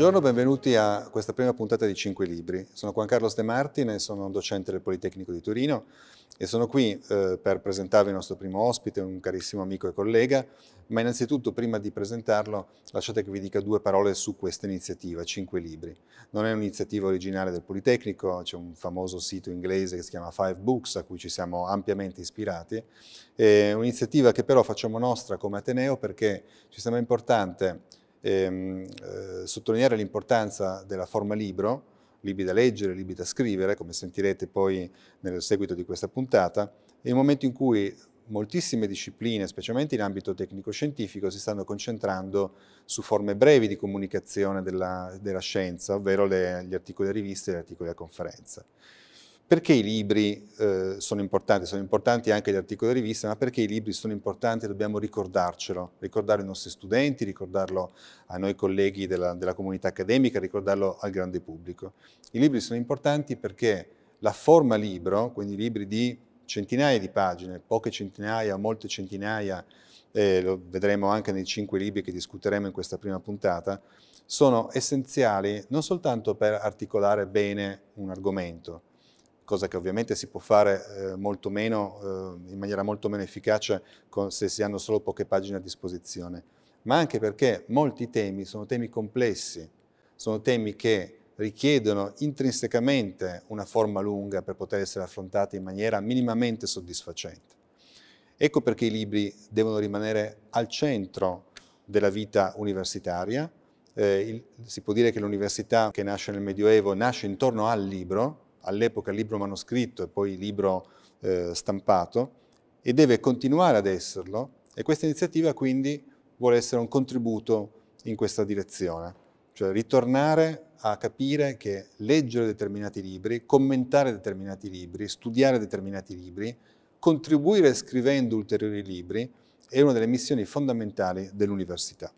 Buongiorno, benvenuti a questa prima puntata di Cinque libri. Sono Juan Carlos De Martin e sono docente del Politecnico di Torino e sono qui eh, per presentarvi il nostro primo ospite, un carissimo amico e collega, ma innanzitutto prima di presentarlo lasciate che vi dica due parole su questa iniziativa, Cinque libri. Non è un'iniziativa originale del Politecnico, c'è un famoso sito inglese che si chiama Five Books a cui ci siamo ampiamente ispirati, è un'iniziativa che però facciamo nostra come Ateneo perché ci sembra importante ehm, eh, sottolineare l'importanza della forma libro, libri da leggere, libri da scrivere, come sentirete poi nel seguito di questa puntata, è un momento in cui moltissime discipline, specialmente in ambito tecnico-scientifico, si stanno concentrando su forme brevi di comunicazione della, della scienza, ovvero le, gli articoli a riviste e gli articoli a conferenza. Perché i libri eh, sono importanti? Sono importanti anche gli articoli di rivista, ma perché i libri sono importanti? Dobbiamo ricordarcelo, ricordarlo ai nostri studenti, ricordarlo a noi colleghi della, della comunità accademica, ricordarlo al grande pubblico. I libri sono importanti perché la forma libro, quindi libri di centinaia di pagine, poche centinaia, molte centinaia, eh, lo vedremo anche nei cinque libri che discuteremo in questa prima puntata, sono essenziali non soltanto per articolare bene un argomento, cosa che ovviamente si può fare eh, molto meno, eh, in maniera molto meno efficace con, se si hanno solo poche pagine a disposizione, ma anche perché molti temi sono temi complessi, sono temi che richiedono intrinsecamente una forma lunga per poter essere affrontati in maniera minimamente soddisfacente. Ecco perché i libri devono rimanere al centro della vita universitaria. Eh, il, si può dire che l'università che nasce nel Medioevo nasce intorno al libro, all'epoca libro manoscritto e poi libro eh, stampato, e deve continuare ad esserlo, e questa iniziativa quindi vuole essere un contributo in questa direzione, cioè ritornare a capire che leggere determinati libri, commentare determinati libri, studiare determinati libri, contribuire scrivendo ulteriori libri è una delle missioni fondamentali dell'università.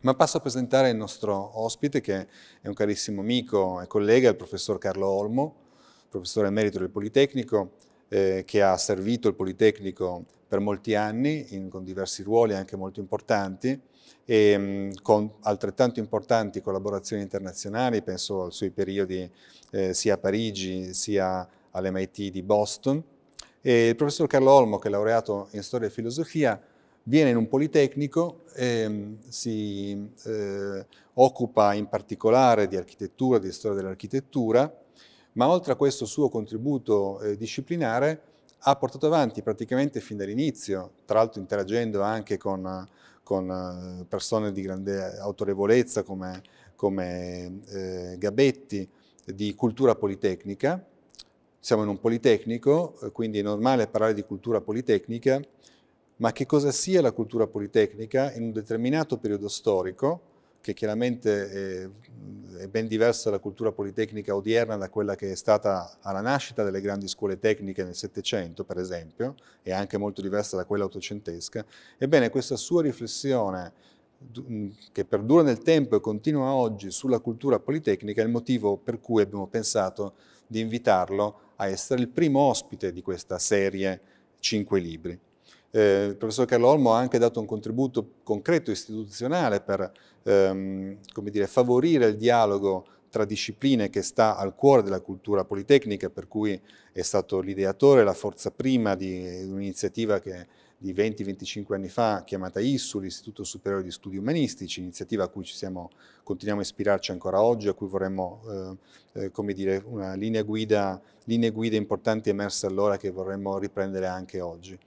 Ma passo a presentare il nostro ospite che è un carissimo amico e collega, il professor Carlo Olmo, professore emerito del Politecnico, eh, che ha servito il Politecnico per molti anni in, con diversi ruoli anche molto importanti e mh, mm, con altrettanto importanti collaborazioni internazionali, penso ai suoi periodi eh, sia a Parigi sia all'MIT di Boston. E il professor Carlo Olmo, che è laureato in storia e filosofia, viene in un Politecnico, ehm, si eh, occupa in particolare di architettura, di storia dell'architettura, ma oltre a questo suo contributo eh, disciplinare ha portato avanti praticamente fin dall'inizio, tra l'altro interagendo anche con, con, eh, persone di grande autorevolezza come, come eh, Gabetti, di cultura politecnica. Siamo in un Politecnico, eh, quindi è normale parlare di cultura politecnica, ma che cosa sia la cultura politecnica in un determinato periodo storico, che chiaramente è, ben diversa la cultura politecnica odierna da quella che è stata alla nascita delle grandi scuole tecniche nel Settecento, per esempio, e anche molto diversa da quella ottocentesca. Ebbene, questa sua riflessione che perdura nel tempo e continua oggi sulla cultura politecnica è il motivo per cui abbiamo pensato di invitarlo a essere il primo ospite di questa serie Cinque Libri. Eh, il professor Carlo Olmo ha anche dato un contributo concreto istituzionale per ehm, dire, favorire il dialogo tra discipline che sta al cuore della cultura politecnica, per cui è stato l'ideatore, la forza prima di un'iniziativa che di 20-25 anni fa chiamata ISSU, l'Istituto Superiore di Studi Umanistici, iniziativa a cui siamo, continuiamo a ispirarci ancora oggi, a cui vorremmo, eh, eh, come dire, una linea guida, linee guida importanti emerse allora che vorremmo riprendere anche oggi.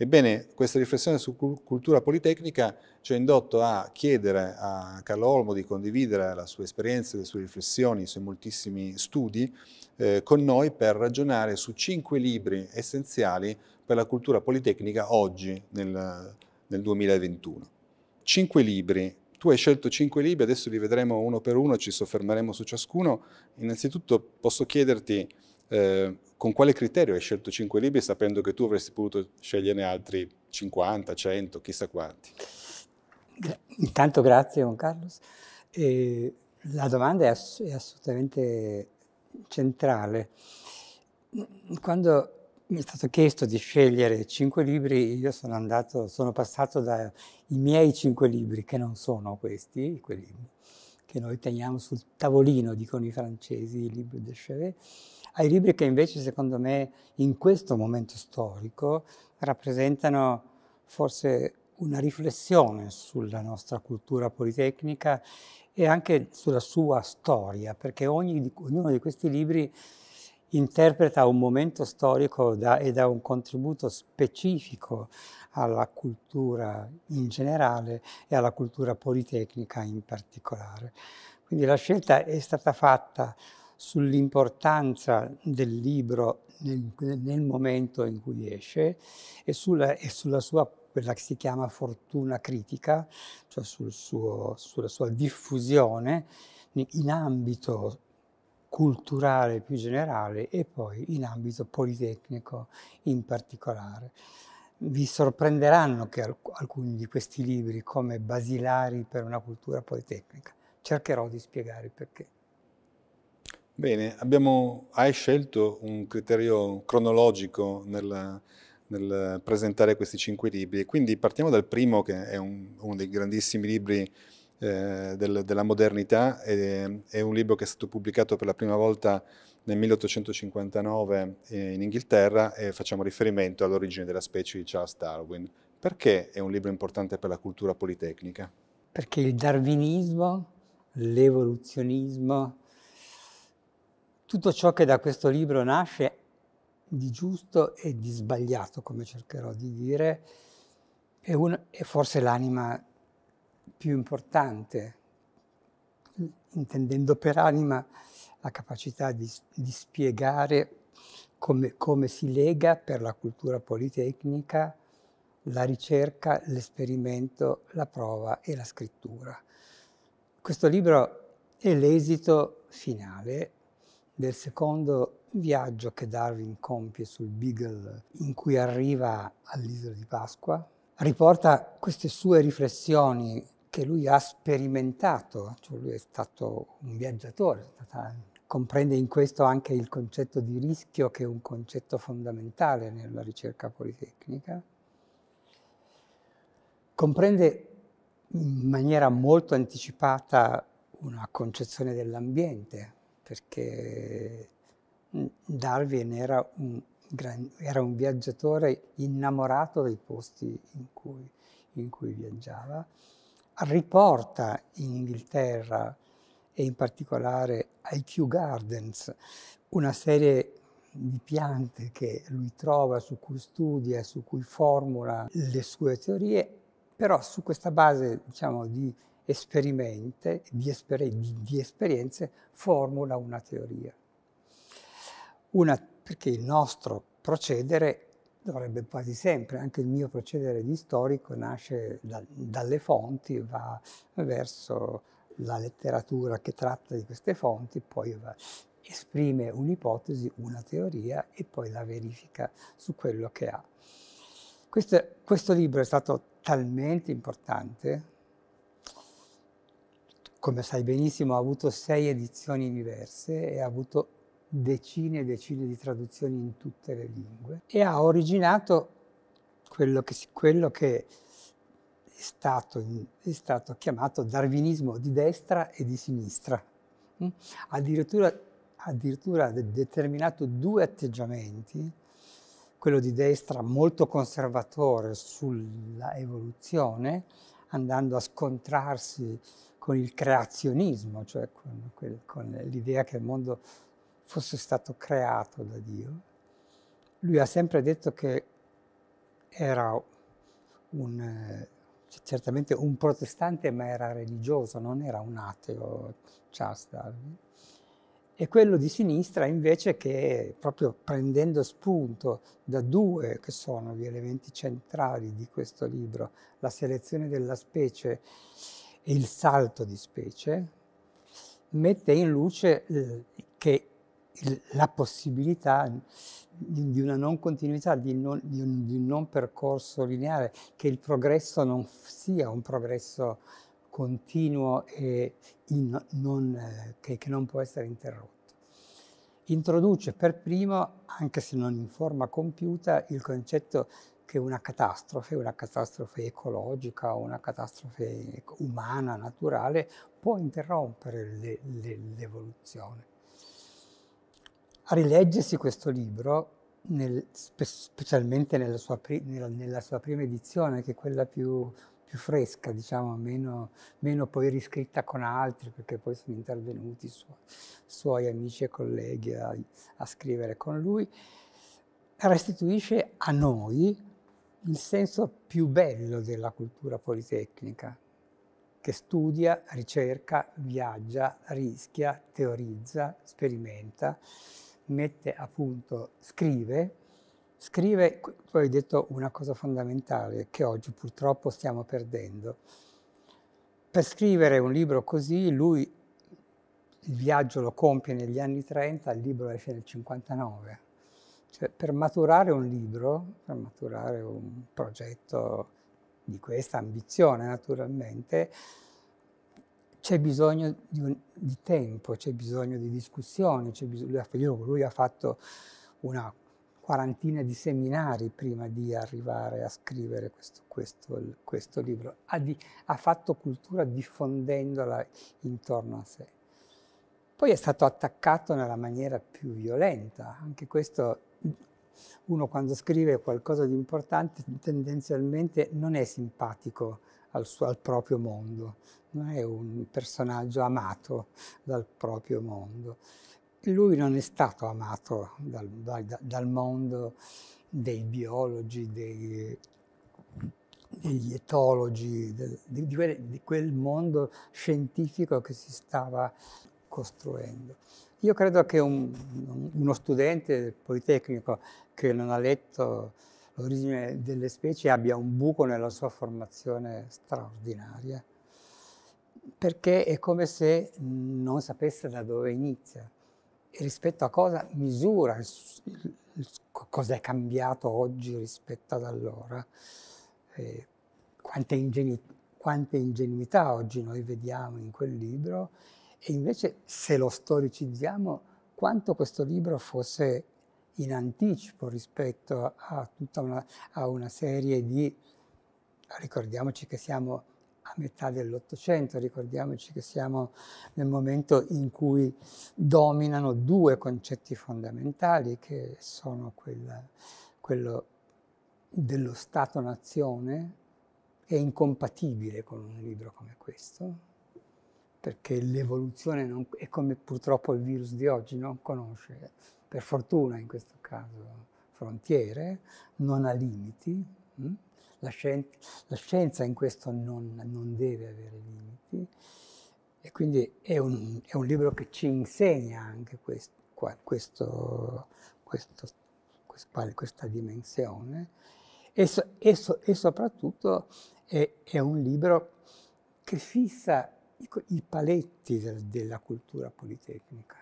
Ebbene, questa riflessione su cultura politecnica ci ha indotto a chiedere a Carlo Olmo di condividere la sua esperienza, le sue riflessioni, i suoi moltissimi studi eh, con noi per ragionare su cinque libri essenziali per la cultura politecnica oggi, nel, nel 2021. Cinque libri. Tu hai scelto cinque libri, adesso li vedremo uno per uno, ci soffermeremo su ciascuno. Innanzitutto posso chiederti Ehm, con quale criterio hai scelto cinque libri sapendo che tu avresti potuto sceglierne altri 50, 100, chissà quanti? Intanto grazie Juan Carlos. Eh, la domanda è, ass è, assolutamente centrale. Quando mi è stato chiesto di scegliere cinque libri, io sono, andato, sono passato dai miei cinque libri, che non sono questi, quelli che noi teniamo sul tavolino, dicono i francesi, i libri de Chevet, ai libri che invece secondo me in questo momento storico rappresentano forse una riflessione sulla nostra cultura politecnica e anche sulla sua storia, perché ogni, ognuno di questi libri interpreta un momento storico da, e dà un contributo specifico alla cultura in generale e alla cultura politecnica in particolare. Quindi la scelta è stata fatta sull'importanza del libro nel, nel, momento in cui esce e sulla, e sulla sua quella che si chiama fortuna critica, cioè sul suo, sulla sua diffusione in ambito culturale più generale e poi in ambito politecnico in particolare. Vi sorprenderanno che alc alcuni di questi libri come basilari per una cultura politecnica. Cercherò di spiegare perché. Bene, abbiamo, hai scelto un criterio cronologico nel, nel presentare questi cinque libri, quindi partiamo dal primo che è un, uno dei grandissimi libri eh, del, della modernità, è, è un libro che è stato pubblicato per la prima volta nel 1859 eh, in Inghilterra e facciamo riferimento all'origine della specie di Charles Darwin. Perché è un libro importante per la cultura politecnica? Perché il darwinismo, l'evoluzionismo, tutto ciò che da questo libro nasce di giusto e di sbagliato, come cercherò di dire, è, un, è forse l'anima più importante, intendendo per anima la capacità di, di spiegare come, come, si lega per la cultura politecnica la ricerca, l'esperimento, la prova e la scrittura. Questo libro è l'esito finale del secondo viaggio che Darwin compie sul Beagle, in cui arriva all'isola di Pasqua, riporta queste sue riflessioni che lui ha sperimentato, cioè lui è stato un viaggiatore, comprende in questo anche il concetto di rischio che è un concetto fondamentale nella ricerca politecnica, comprende in maniera molto anticipata una concezione dell'ambiente, perché mm, Darwin era un, gran, era un viaggiatore innamorato dei posti in cui, in cui viaggiava, riporta in Inghilterra e in particolare ai Kew Gardens una serie di piante che lui trova, su cui studia, su cui formula le sue teorie, però su questa base diciamo, di esperimente, di, esper- di esperienze, formula una teoria. Una, perché il nostro procedere dovrebbe quasi sempre, anche il mio procedere di storico nasce da, dalle fonti, va verso la letteratura che tratta di queste fonti, poi va, esprime un'ipotesi, una teoria e poi la verifica su quello che ha. Questo, questo libro è stato talmente importante come sai benissimo, ha avuto sei edizioni diverse e ha avuto decine e decine di traduzioni in tutte le lingue e ha originato quello che, quello che è, stato, è stato chiamato darwinismo di destra e di sinistra. Mm? Addirittura, addirittura ha determinato due atteggiamenti, quello di destra molto conservatore sulla evoluzione, andando a scontrarsi con il creazionismo, cioè con, con l'idea che il mondo fosse stato creato da Dio, lui ha sempre detto che era un, eh, certamente un protestante, ma era religioso, non era un ateo, Charles Darwin. E quello di sinistra invece che, proprio prendendo spunto da due che sono gli elementi centrali di questo libro, la selezione della specie il salto di specie, mette in luce eh, che la possibilità di, una non continuità, di, non, di, un, di, un, non percorso lineare, che il progresso non sia un progresso continuo e in, non, eh, che, che non può essere interrotto. Introduce per primo, anche se non in forma compiuta, il concetto di che una catastrofe, una catastrofe ecologica, una catastrofe umana, naturale, può interrompere l'evoluzione. A rileggersi questo libro, nel, specialmente nella sua, nella, nella sua, prima edizione, che è quella più, più fresca, diciamo, meno, meno, poi riscritta con altri, perché poi sono intervenuti su, suoi amici e colleghi a, a scrivere con lui, restituisce a noi, il senso più bello della cultura politecnica, che studia, ricerca, viaggia, rischia, teorizza, sperimenta, mette a punto, scrive. Scrive, poi hai detto una cosa fondamentale che oggi purtroppo stiamo perdendo. Per scrivere un libro così, lui il viaggio lo compie negli anni 30, il libro esce nel 59 cioè, per maturare un libro, per maturare un progetto di questa ambizione naturalmente, c'è bisogno di, un, di tempo, c'è bisogno di discussioni, bisogno, lui, lui ha fatto una quarantina di seminari prima di arrivare a scrivere questo, questo, questo libro. Ha, di, ha, fatto cultura diffondendola intorno a sé. Poi è stato attaccato nella maniera più violenta, anche questo uno quando scrive qualcosa di importante tendenzialmente non è simpatico al, suo, al proprio mondo, non è un personaggio amato dal proprio mondo. Lui non è stato amato dal, dal, dal mondo dei biologi, dei, degli etologi, del, di, quel, di quel mondo scientifico che si stava costruendo. Io credo che un, uno studente del Politecnico che non ha letto l'origine delle specie abbia un buco nella sua formazione straordinaria, perché è come se non sapesse da dove inizia e rispetto a cosa misura il, il, il, cosa è cambiato oggi rispetto ad allora, eh, quante, ingenu, quante ingenuità oggi noi vediamo in quel libro e invece se lo storicizziamo, quanto questo libro fosse in anticipo rispetto a tutta una, a una serie di... Ricordiamoci che siamo a metà dell'Ottocento, ricordiamoci che siamo nel momento in cui dominano due concetti fondamentali che sono quella, quello dello Stato-nazione, è incompatibile con un libro come questo, perché l'evoluzione non, è come purtroppo il virus di oggi, non conosce, per fortuna in questo caso, frontiere, non ha limiti, mm? la, scien- la scienza in questo non, non, deve avere limiti e quindi è un, è un libro che ci insegna anche questo, qua, questo, questo, questa dimensione e, so, e, so, e soprattutto è, è un libro che fissa Ecco, i paletti del, della cultura politecnica.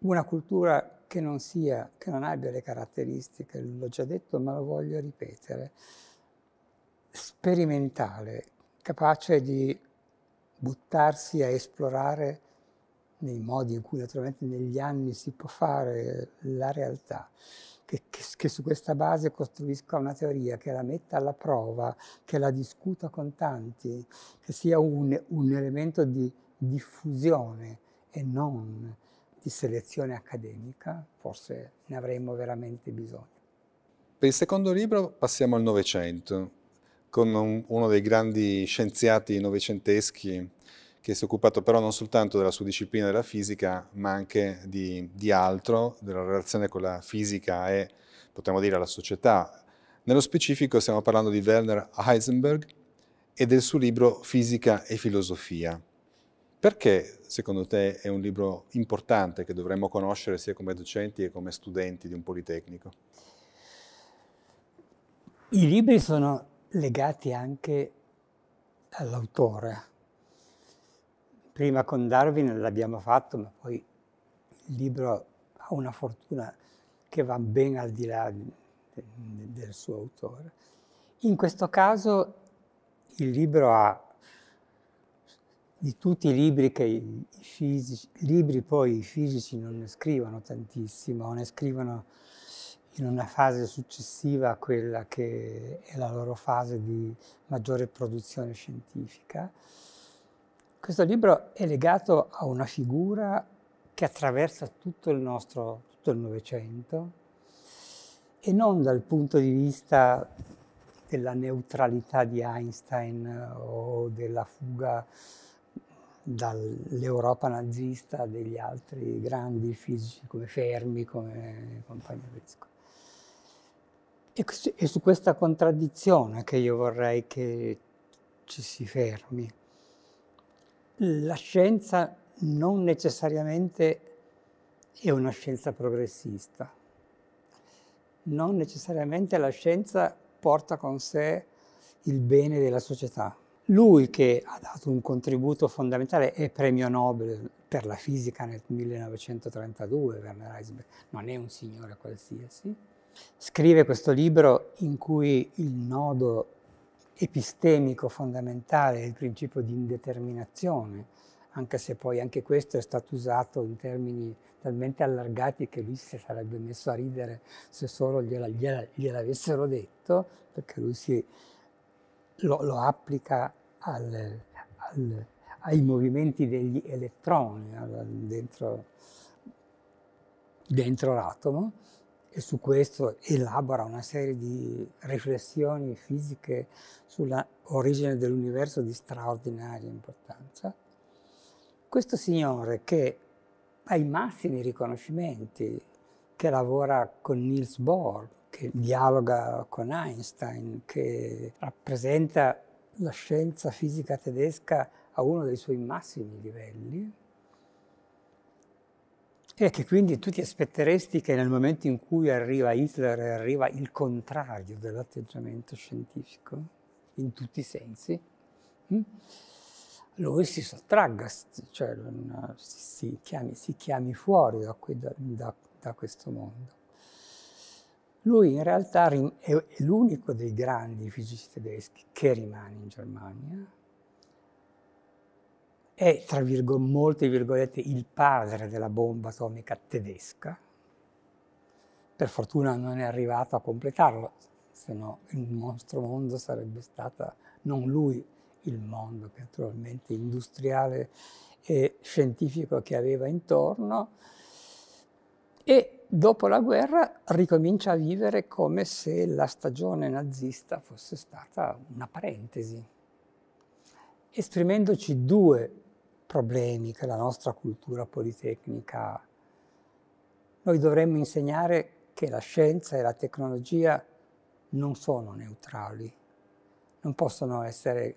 Una cultura che non, sia, che non abbia le caratteristiche, l'ho già detto ma lo voglio ripetere, sperimentale, capace di buttarsi a esplorare nei modi in cui naturalmente negli anni si può fare la realtà che, che, che, su questa base costruisca una teoria, che la metta alla prova, che la discuta con tanti, che sia un, un elemento di diffusione e non di selezione accademica, forse ne avremmo veramente bisogno. Per il secondo libro passiamo al Novecento, con un, uno dei grandi scienziati novecenteschi che si è occupato però non soltanto della sua disciplina della fisica, ma anche di, di altro, della relazione con la fisica e, potremmo dire, la società. Nello specifico stiamo parlando di Werner Heisenberg e del suo libro Fisica e filosofia. Perché secondo te è un libro importante che dovremmo conoscere sia come docenti che come studenti di un Politecnico? I libri sono legati anche all'autore, prima con Darwin l'abbiamo fatto, ma poi il libro ha una fortuna che va ben al di là del suo autore. In questo caso il libro ha, di tutti i libri che i fisici, libri poi i fisici non ne scrivono tantissimo, o ne scrivono in una fase successiva a quella che è la loro fase di maggiore produzione scientifica, questo libro è legato a una figura che attraversa tutto il nostro, tutto il Novecento e non dal punto di vista della neutralità di Einstein o della fuga dall'Europa nazista degli altri grandi fisici come Fermi, come compagno Vesco. E, e su questa contraddizione che io vorrei che ci si fermi. La scienza non necessariamente è una scienza progressista, non necessariamente la scienza porta con sé il bene della società. Lui che ha dato un contributo fondamentale è premio Nobel per la fisica nel 1932, Werner Heisenberg, non è un signore qualsiasi, scrive questo libro in cui il nodo epistemico fondamentale, il principio di indeterminazione, anche se poi anche questo è stato usato in termini talmente allargati che lui si sarebbe messo a ridere se solo gliela, gliela, gliel'avessero detto, perché lui si, lo, lo, applica al, al, ai movimenti degli elettroni dentro, dentro l'atomo e su questo elabora una serie di riflessioni fisiche sulla origine dell'universo di straordinaria importanza. Questo signore che ha i massimi riconoscimenti, che lavora con Niels Bohr, che dialoga con Einstein, che rappresenta la scienza fisica tedesca a uno dei suoi massimi livelli, e che quindi tu ti aspetteresti che nel momento in cui arriva Hitler arriva il contrario dell'atteggiamento scientifico, in tutti i sensi, hm, lui si sottragga, cioè si, chiami, si, chiami, fuori da, da, da questo mondo. Lui in realtà è l'unico dei grandi fisici tedeschi che rimane in Germania, è, tra virgo, molte virgolette, il padre della bomba atomica tedesca. Per fortuna non è arrivato a completarlo, se no il nostro mondo sarebbe stato non lui il mondo che naturalmente industriale e scientifico che aveva intorno e dopo la guerra ricomincia a vivere come se la stagione nazista fosse stata una parentesi esprimendoci due problemi che la nostra cultura politecnica ha. Noi dovremmo insegnare che la scienza e la tecnologia non sono neutrali, non possono essere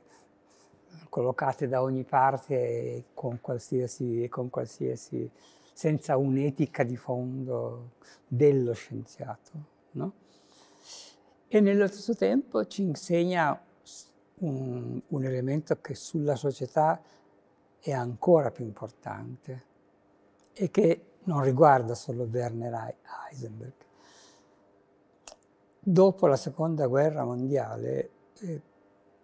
collocate da ogni parte con qualsiasi, con qualsiasi senza un'etica di fondo dello scienziato. No? E nello stesso tempo ci insegna un, un elemento che sulla società è ancora più importante e che non riguarda solo Werner Heisenberg. Dopo la seconda guerra mondiale, eh,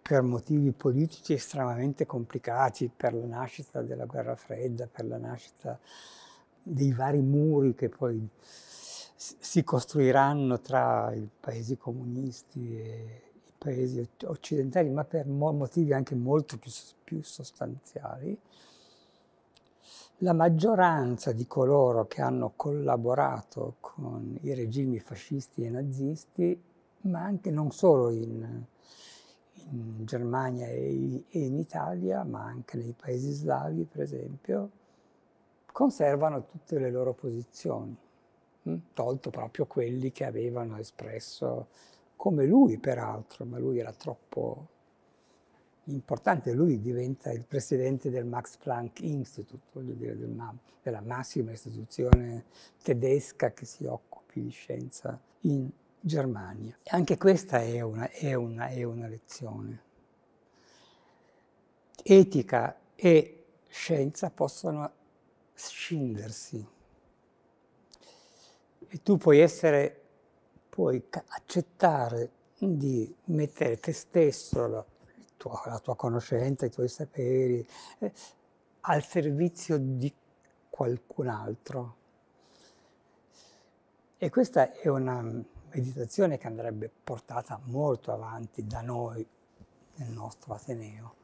per motivi politici estremamente complicati, per la nascita della guerra fredda, per la nascita dei vari muri che poi si costruiranno tra i paesi comunisti e paesi occidentali, ma per motivi anche molto più, più sostanziali, la maggioranza di coloro che hanno collaborato con i regimi fascisti e nazisti, ma anche non solo in, in Germania e, e in Italia, ma anche nei paesi slavi, per esempio, conservano tutte le loro posizioni, hm? tolto proprio quelli che avevano espresso come lui peraltro, ma lui era troppo importante, lui diventa il presidente del Max Planck Institute, voglio dire, del MAM, della massima istituzione tedesca che si occupi di scienza in Germania. Anche questa è una, è una, è una lezione. Etica e scienza possono scindersi e tu puoi essere puoi accettare di mettere te stesso, la tua, la tua conoscenza, i tuoi saperi, eh, al servizio di qualcun altro. E questa è una meditazione che andrebbe portata molto avanti da noi nel nostro Ateneo,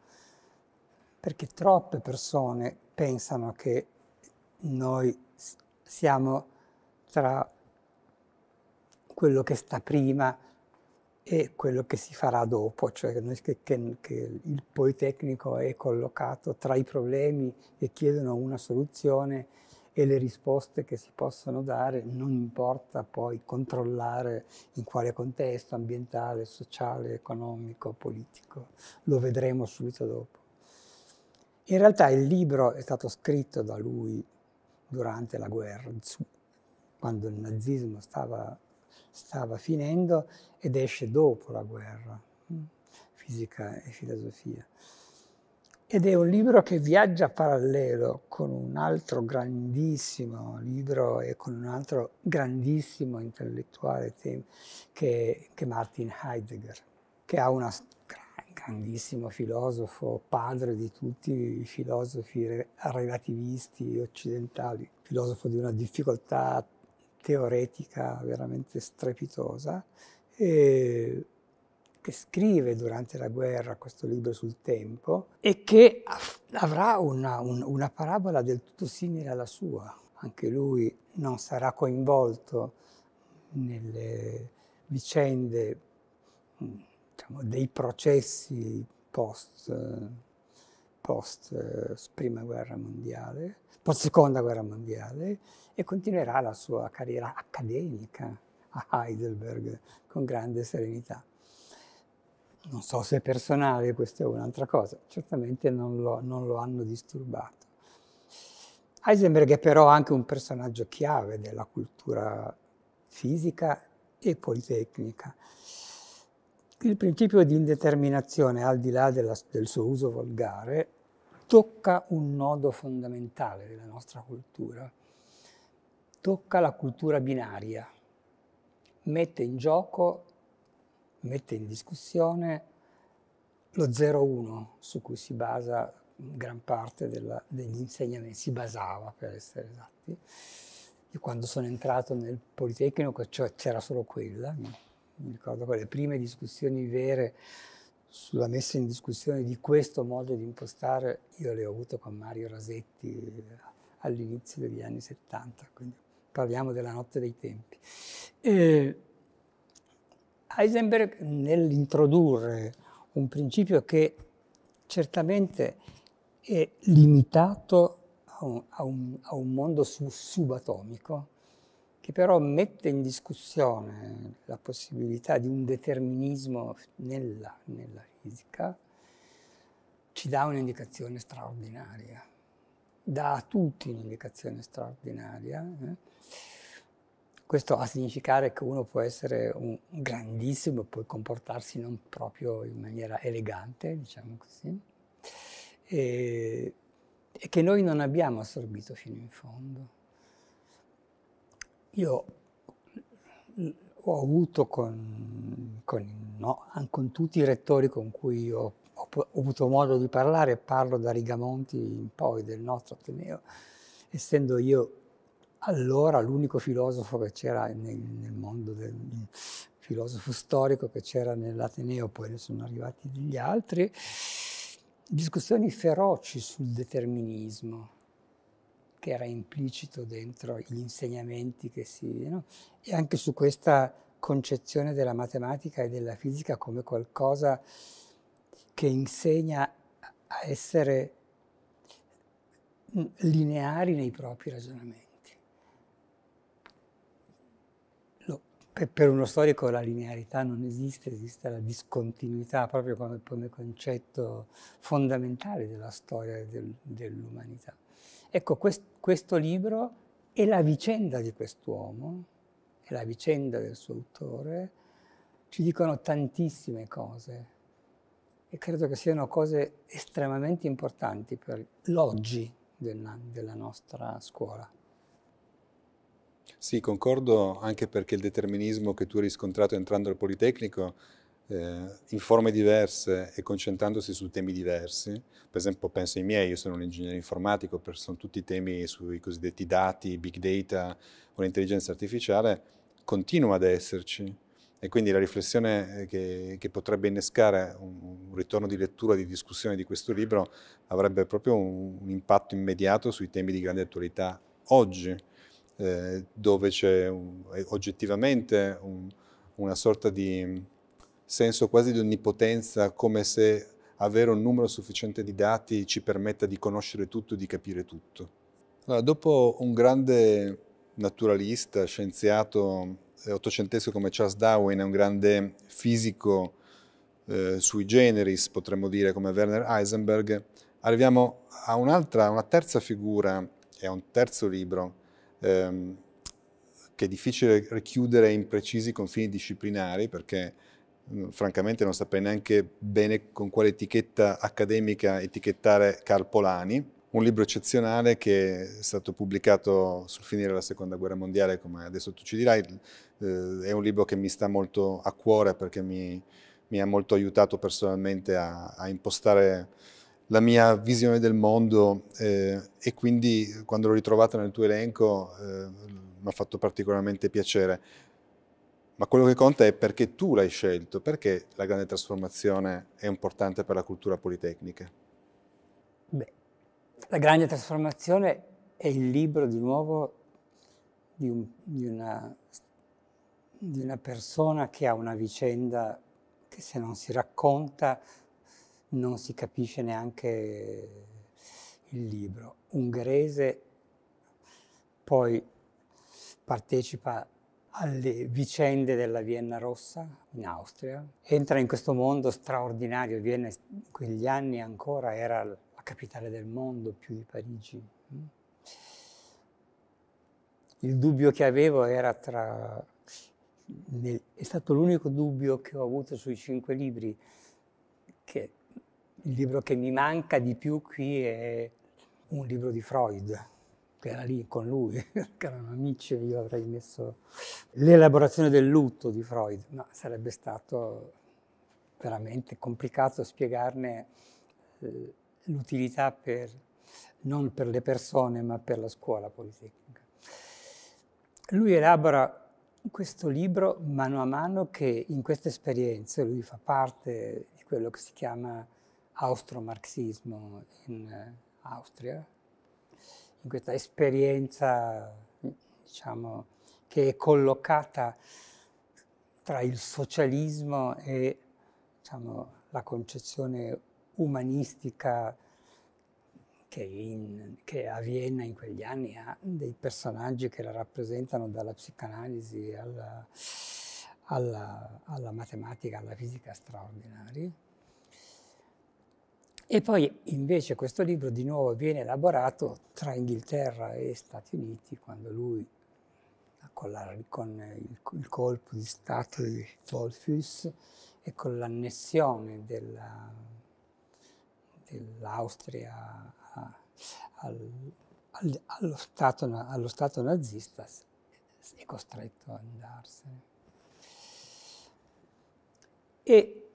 perché troppe persone pensano che noi siamo tra quello che sta prima e quello che si farà dopo, cioè che, che, che il Politecnico è collocato tra i problemi che chiedono una soluzione e le risposte che si possono dare, non importa poi controllare in quale contesto ambientale, sociale, economico, politico, lo vedremo subito dopo. In realtà il libro è stato scritto da lui durante la guerra, quando il nazismo stava stava finendo ed esce dopo la guerra, mm, fisica e filosofia. Ed è un libro che viaggia parallelo con un altro grandissimo libro e con un altro grandissimo intellettuale che, è Martin Heidegger, che ha una grandissimo filosofo, padre di tutti i filosofi relativisti occidentali, filosofo di una difficoltà teoretica veramente strepitosa, eh, che scrive durante la guerra questo libro sul tempo e che avrà una, un, una parabola del tutto simile alla sua. Anche lui non sarà coinvolto nelle vicende diciamo, dei processi post post eh, prima guerra mondiale, post seconda guerra mondiale e continuerà la sua carriera accademica a Heidelberg con grande serenità. Non so se è personale, questa è un'altra cosa, certamente non lo, non lo hanno disturbato. Heisenberg è però anche un personaggio chiave della cultura fisica e politecnica. Il principio di indeterminazione, al di là della, del suo uso volgare, tocca un nodo fondamentale della nostra cultura, tocca la cultura binaria, mette in gioco, mette in discussione lo 0-1 su cui si basa gran parte della, degli insegnamenti, si basava per essere esatti. Io quando sono entrato nel Politecnico cioè, c'era solo quella, mi ricordo quelle prime discussioni vere sulla messa in discussione di questo modo di impostare io le ho avute con Mario Rasetti all'inizio degli anni 70, quindi parliamo della notte dei tempi. E Heisenberg nell'introdurre un principio che certamente è limitato a un, a un, a un mondo sub subatomico, che però mette in discussione la possibilità di un determinismo nella, nella fisica, ci dà un'indicazione straordinaria, dà a tutti un'indicazione straordinaria. Eh? Questo a significare che uno può essere un grandissimo e poi comportarsi non proprio in maniera elegante, diciamo così, e, e che noi non abbiamo assorbito fino in fondo. Io mm, ho avuto con, con, no, con tutti i rettori con cui ho, ho, ho, avuto modo di parlare, parlo da Rigamonti in poi del nostro Ateneo, essendo io allora l'unico filosofo che c'era nel, nel, mondo, del, filosofo storico che c'era nell'Ateneo, poi ne sono arrivati degli altri, discussioni feroci sul determinismo che era implicito dentro gli insegnamenti che si... No? E anche su questa concezione della matematica e della fisica come qualcosa che insegna a essere lineari nei propri ragionamenti. per uno storico la linearità non esiste, esiste la discontinuità proprio come, come concetto fondamentale della storia del, dell'umanità. Ecco, quest, questo libro è la vicenda di quest'uomo, è la vicenda del suo autore, ci dicono tantissime cose e credo che siano cose estremamente importanti per l'oggi della, della nostra scuola. Sì, concordo anche perché il determinismo che tu hai riscontrato entrando al Politecnico eh, in forme diverse e concentrandosi su temi diversi, per esempio penso ai miei, io sono un ingegnere informatico, sono tutti temi sui cosiddetti dati, big data o l'intelligenza artificiale, continua ad esserci e quindi la riflessione eh, che, che potrebbe innescare un, un, ritorno di lettura, di discussione di questo libro avrebbe proprio un, un impatto immediato sui temi di grande attualità oggi, eh, dove c'è oggettivamente un, una sorta di senso quasi di onnipotenza, come se avere un numero sufficiente di dati ci permetta di conoscere tutto e di capire tutto. Allora, dopo un grande naturalista, scienziato eh, ottocentesco come Charles Darwin, un grande fisico eh, sui generis, potremmo dire, come Werner Heisenberg, arriviamo a un'altra, una terza figura e a un terzo libro ehm, che è difficile richiudere in precisi confini disciplinari perché Mm, francamente non saprei neanche bene con quale etichetta accademica etichettare Carl Polani, un libro eccezionale che è stato pubblicato sul finire della seconda guerra mondiale, come adesso tu ci dirai, eh, è un libro che mi sta molto a cuore perché mi, mi ha molto aiutato personalmente a, a, impostare la mia visione del mondo eh, e quindi quando l'ho ritrovato nel tuo elenco eh, mi ha fatto particolarmente piacere ma quello che conta è perché tu l'hai scelto, perché la grande trasformazione è importante per la cultura politecnica? Beh, la grande trasformazione è il libro di nuovo di, un, di, una, di una persona che ha una vicenda che se non si racconta non si capisce neanche il libro. Ungherese poi partecipa alle vicende della Vienna rossa in Austria. Entra in questo mondo straordinario, Vienna in quegli anni ancora era la capitale del mondo più di Parigi. Il dubbio che avevo era tra... è stato l'unico dubbio che ho avuto sui cinque libri, che il libro che mi manca di più qui è un libro di Freud, che era lì con lui, che erano amici, io avrei messo l'elaborazione del lutto di Freud, ma sarebbe stato veramente complicato spiegarne eh, l'utilità per, non per le persone, ma per la scuola politecnica. Lui elabora questo libro mano a mano che in questa esperienza lui fa parte di quello che si chiama austromarxismo in eh, Austria, in questa esperienza, diciamo, che è collocata tra il socialismo e diciamo, la concezione umanistica che, in, che, a Vienna in quegli anni ha dei personaggi che la rappresentano dalla psicanalisi alla, alla, alla matematica, alla fisica straordinari. E poi invece questo libro di nuovo viene elaborato tra Inghilterra e Stati Uniti quando lui con, la, con il, il, colpo di Stato di Dolphus e con l'annessione dell'Austria dell al, al, allo, stato, allo Stato nazista è costretto ad andarsene. E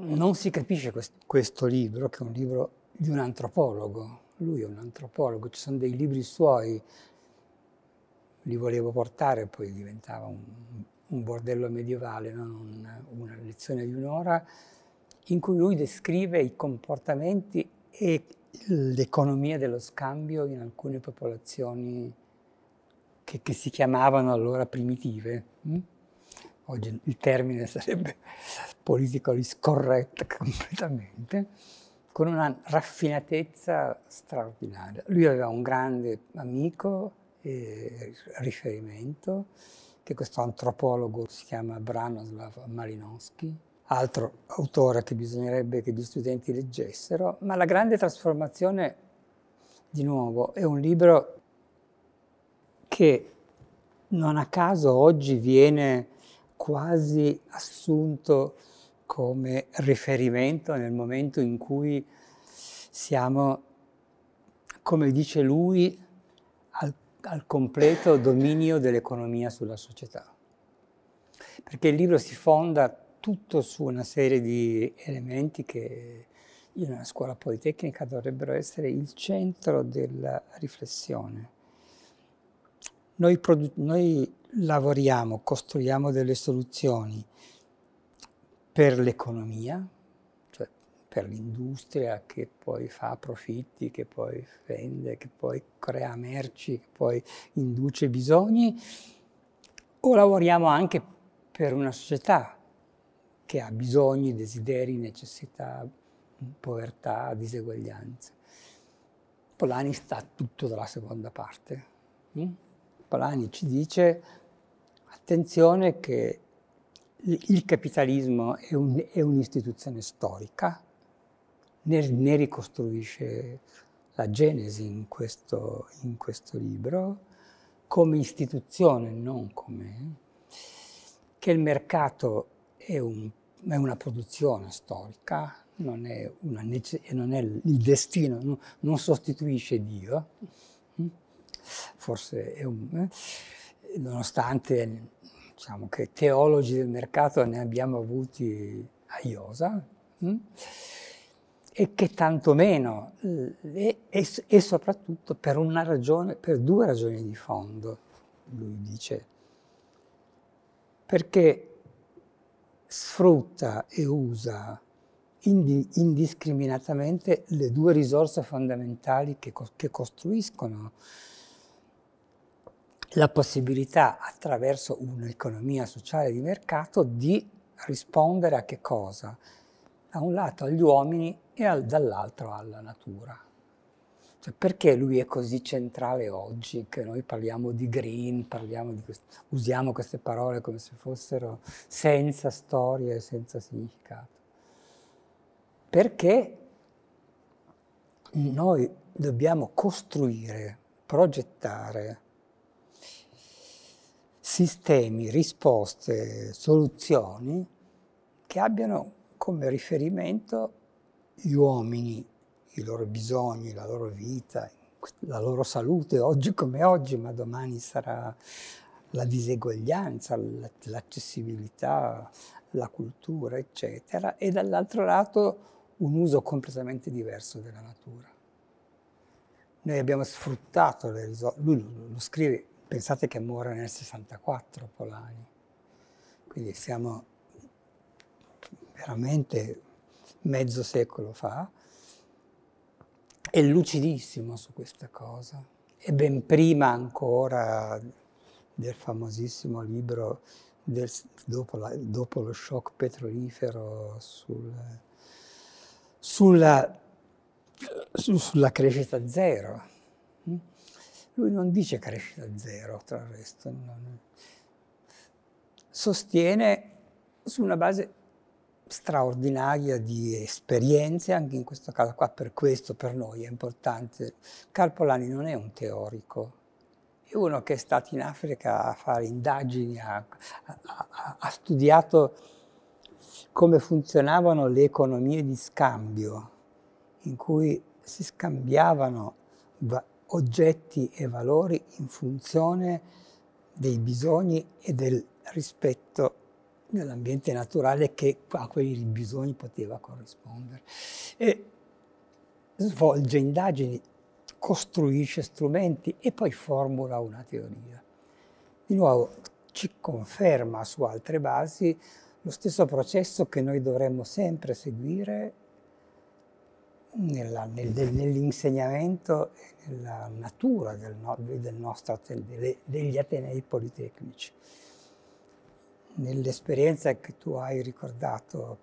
non si capisce quest questo libro, che è un libro di un antropologo. Lui è un antropologo, ci sono dei libri suoi, li volevo portare, poi diventava un, un bordello medievale, no? una, una lezione di un'ora, in cui lui descrive i comportamenti e l'economia dello scambio in alcune popolazioni che, che si chiamavano allora primitive. Hm? oggi il termine sarebbe politically scorrect completamente, con una raffinatezza straordinaria. Lui aveva un grande amico e riferimento, che questo antropologo si chiama Branislav Malinowski, altro autore che bisognerebbe che gli studenti leggessero, ma La grande trasformazione, di nuovo, è un libro che non a caso oggi viene quasi assunto come riferimento nel momento in cui siamo, come dice lui, al, al completo dominio dell'economia sulla società. Perché il libro si fonda tutto su una serie di elementi che in una scuola politecnica dovrebbero essere il centro della riflessione noi, noi lavoriamo, costruiamo delle soluzioni per l'economia, cioè per l'industria che poi fa profitti, che poi vende, che poi crea merci, che poi induce bisogni, o lavoriamo anche per una società che ha bisogni, desideri, necessità, povertà, diseguaglianze. Polani sta tutto dalla seconda parte. Mm? Palani ci dice attenzione che il capitalismo è, un'istituzione un storica, ne, ne, ricostruisce la genesi in questo, in questo libro, come istituzione, non come... che il mercato è, un, è una produzione storica, non è, una, non è il destino, non sostituisce Dio, forse è un, eh, nonostante diciamo che teologi del mercato ne abbiamo avuti a Iosa, mh? Hm? e che tantomeno, e, e, e soprattutto per, una ragione, per due ragioni di fondo, lui dice, perché sfrutta e usa indiscriminatamente le due risorse fondamentali che, che costruiscono la possibilità attraverso un'economia sociale di mercato di rispondere a che cosa? Da un lato agli uomini e al, dall'altro alla natura. Cioè, perché lui è così centrale oggi che noi parliamo di green, parliamo di questo, usiamo queste parole come se fossero senza storia e senza significato? Perché noi dobbiamo costruire, progettare, sistemi, risposte, soluzioni che abbiano come riferimento gli uomini, i loro bisogni, la loro vita, la loro salute, oggi come oggi, ma domani sarà la diseguaglianza, l'accessibilità, la cultura, eccetera, e dall'altro lato un uso completamente diverso della natura. Noi abbiamo sfruttato le risorse, lui lo, scrive Pensate che muore nel 64 Polanyi, quindi siamo veramente mezzo secolo fa, è lucidissimo su questa cosa. E ben prima ancora del famosissimo libro del, dopo, la, dopo, lo shock petrolifero sul, sulla, su, sulla crescita zero lui non dice crescita zero, tra il resto. Non... Sostiene su una base straordinaria di esperienze, anche in questo caso qua, per questo per noi è importante. Carpolani non è un teorico, è uno che è stato in Africa a fare indagini, ha, ha, ha studiato come funzionavano le economie di scambio, in cui si scambiavano oggetti e valori in funzione dei bisogni e del rispetto dell'ambiente naturale che a quei bisogni poteva corrispondere. E svolge indagini, costruisce strumenti e poi formula una teoria. Di nuovo ci conferma su altre basi lo stesso processo che noi dovremmo sempre seguire nella, nel, nell'insegnamento e nella natura del, del nostro, degli Atenei Politecnici. Nell'esperienza che tu hai ricordato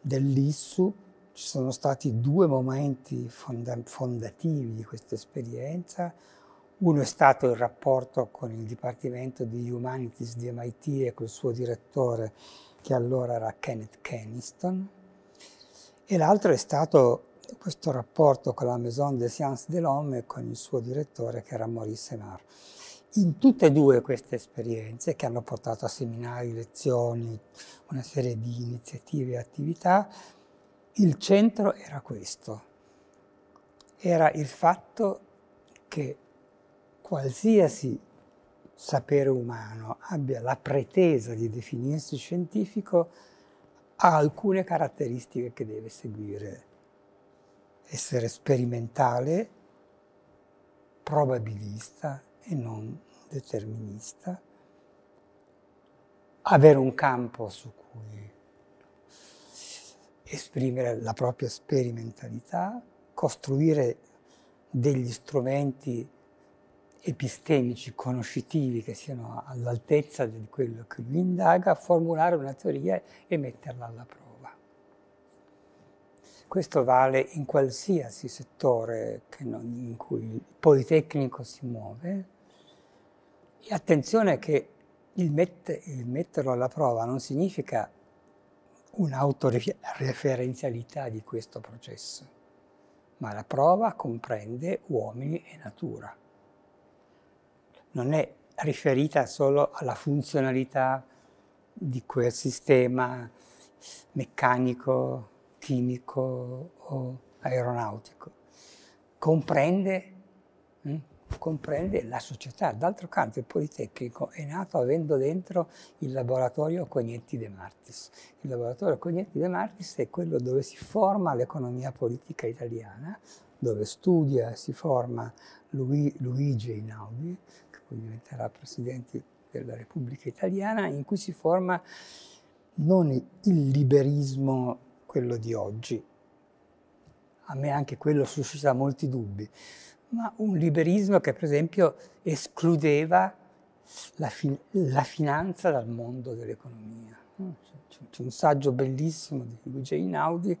dell'ISSU ci sono stati due momenti fonda, fondativi di questa esperienza. Uno è stato il rapporto con il Dipartimento di Humanities di MIT e col suo direttore, che allora era Kenneth Keniston, e l'altro è stato questo rapporto con la Maison des Sciences de l'Homme e con il suo direttore che era Maurice Senard. In tutte e due queste esperienze, che hanno portato a seminari, lezioni, una serie di iniziative e attività, il centro era questo, era il fatto che qualsiasi sapere umano abbia la pretesa di definirsi scientifico ha alcune caratteristiche che deve seguire essere sperimentale, probabilista e non determinista, avere un campo su cui esprimere la propria sperimentalità, costruire degli strumenti epistemici, conoscitivi che siano all'altezza di quello che lui indaga, formulare una teoria e metterla alla prova. Questo vale in qualsiasi settore non, in cui il Politecnico si muove. E attenzione che il, met, il metterlo alla prova non significa un'autoreferenzialità di questo processo, ma la prova comprende uomini e natura. Non è riferita solo alla funzionalità di quel sistema meccanico chimico o aeronautico. Comprende, hm, comprende la società. D'altro canto il Politecnico è nato avendo dentro il laboratorio Cognetti De Martis. Il laboratorio Cognetti De Martis è quello dove si forma l'economia politica italiana, dove studia e si forma Lui, Luigi Einaudi, che poi diventerà presidente della Repubblica Italiana, in cui si forma non il liberismo quello di oggi. A me anche quello suscita molti dubbi, ma un liberismo che per esempio escludeva la, fi la finanza dal mondo dell'economia. Mm, c'è un saggio bellissimo di Luigi Einaudi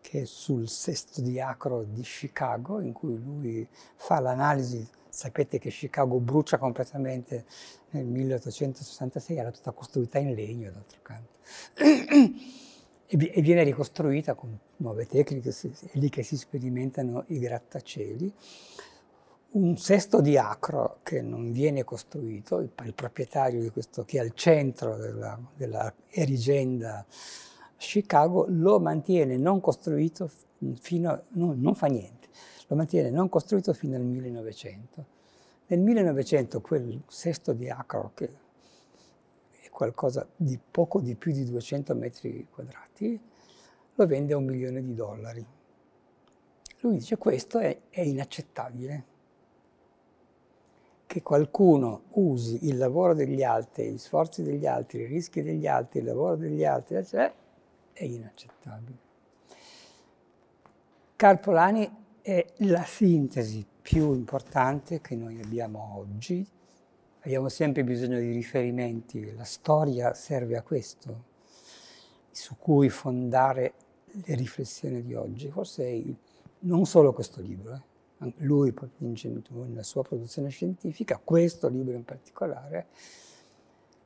che è sul sesto diacro di Chicago, in cui lui fa l'analisi. Sapete che Chicago brucia completamente nel 1866, era tutta costruita in legno, d'altro canto. e viene ricostruita con nuove tecniche, è lì che si sperimentano i grattacieli. Un sesto di acro che non viene costruito, il, il proprietario di questo che è al centro della, della erigenda Chicago lo mantiene non costruito fino a, non fa niente, lo mantiene non costruito fino al 1900. Nel 1900 quel sesto di acro che qualcosa di poco di più di 200 metri quadrati, lo vende a un milione di dollari. Lui dice questo è, è inaccettabile, che qualcuno usi il lavoro degli altri, gli sforzi degli altri, i rischi degli altri, il lavoro degli altri, cioè, è inaccettabile. Carpolani è la sintesi più importante che noi abbiamo oggi Abbiamo sempre bisogno di riferimenti, la storia serve a questo, su cui fondare le riflessioni di oggi. Forse non solo questo libro, eh, lui proprio in nella sua produzione scientifica, questo libro in particolare,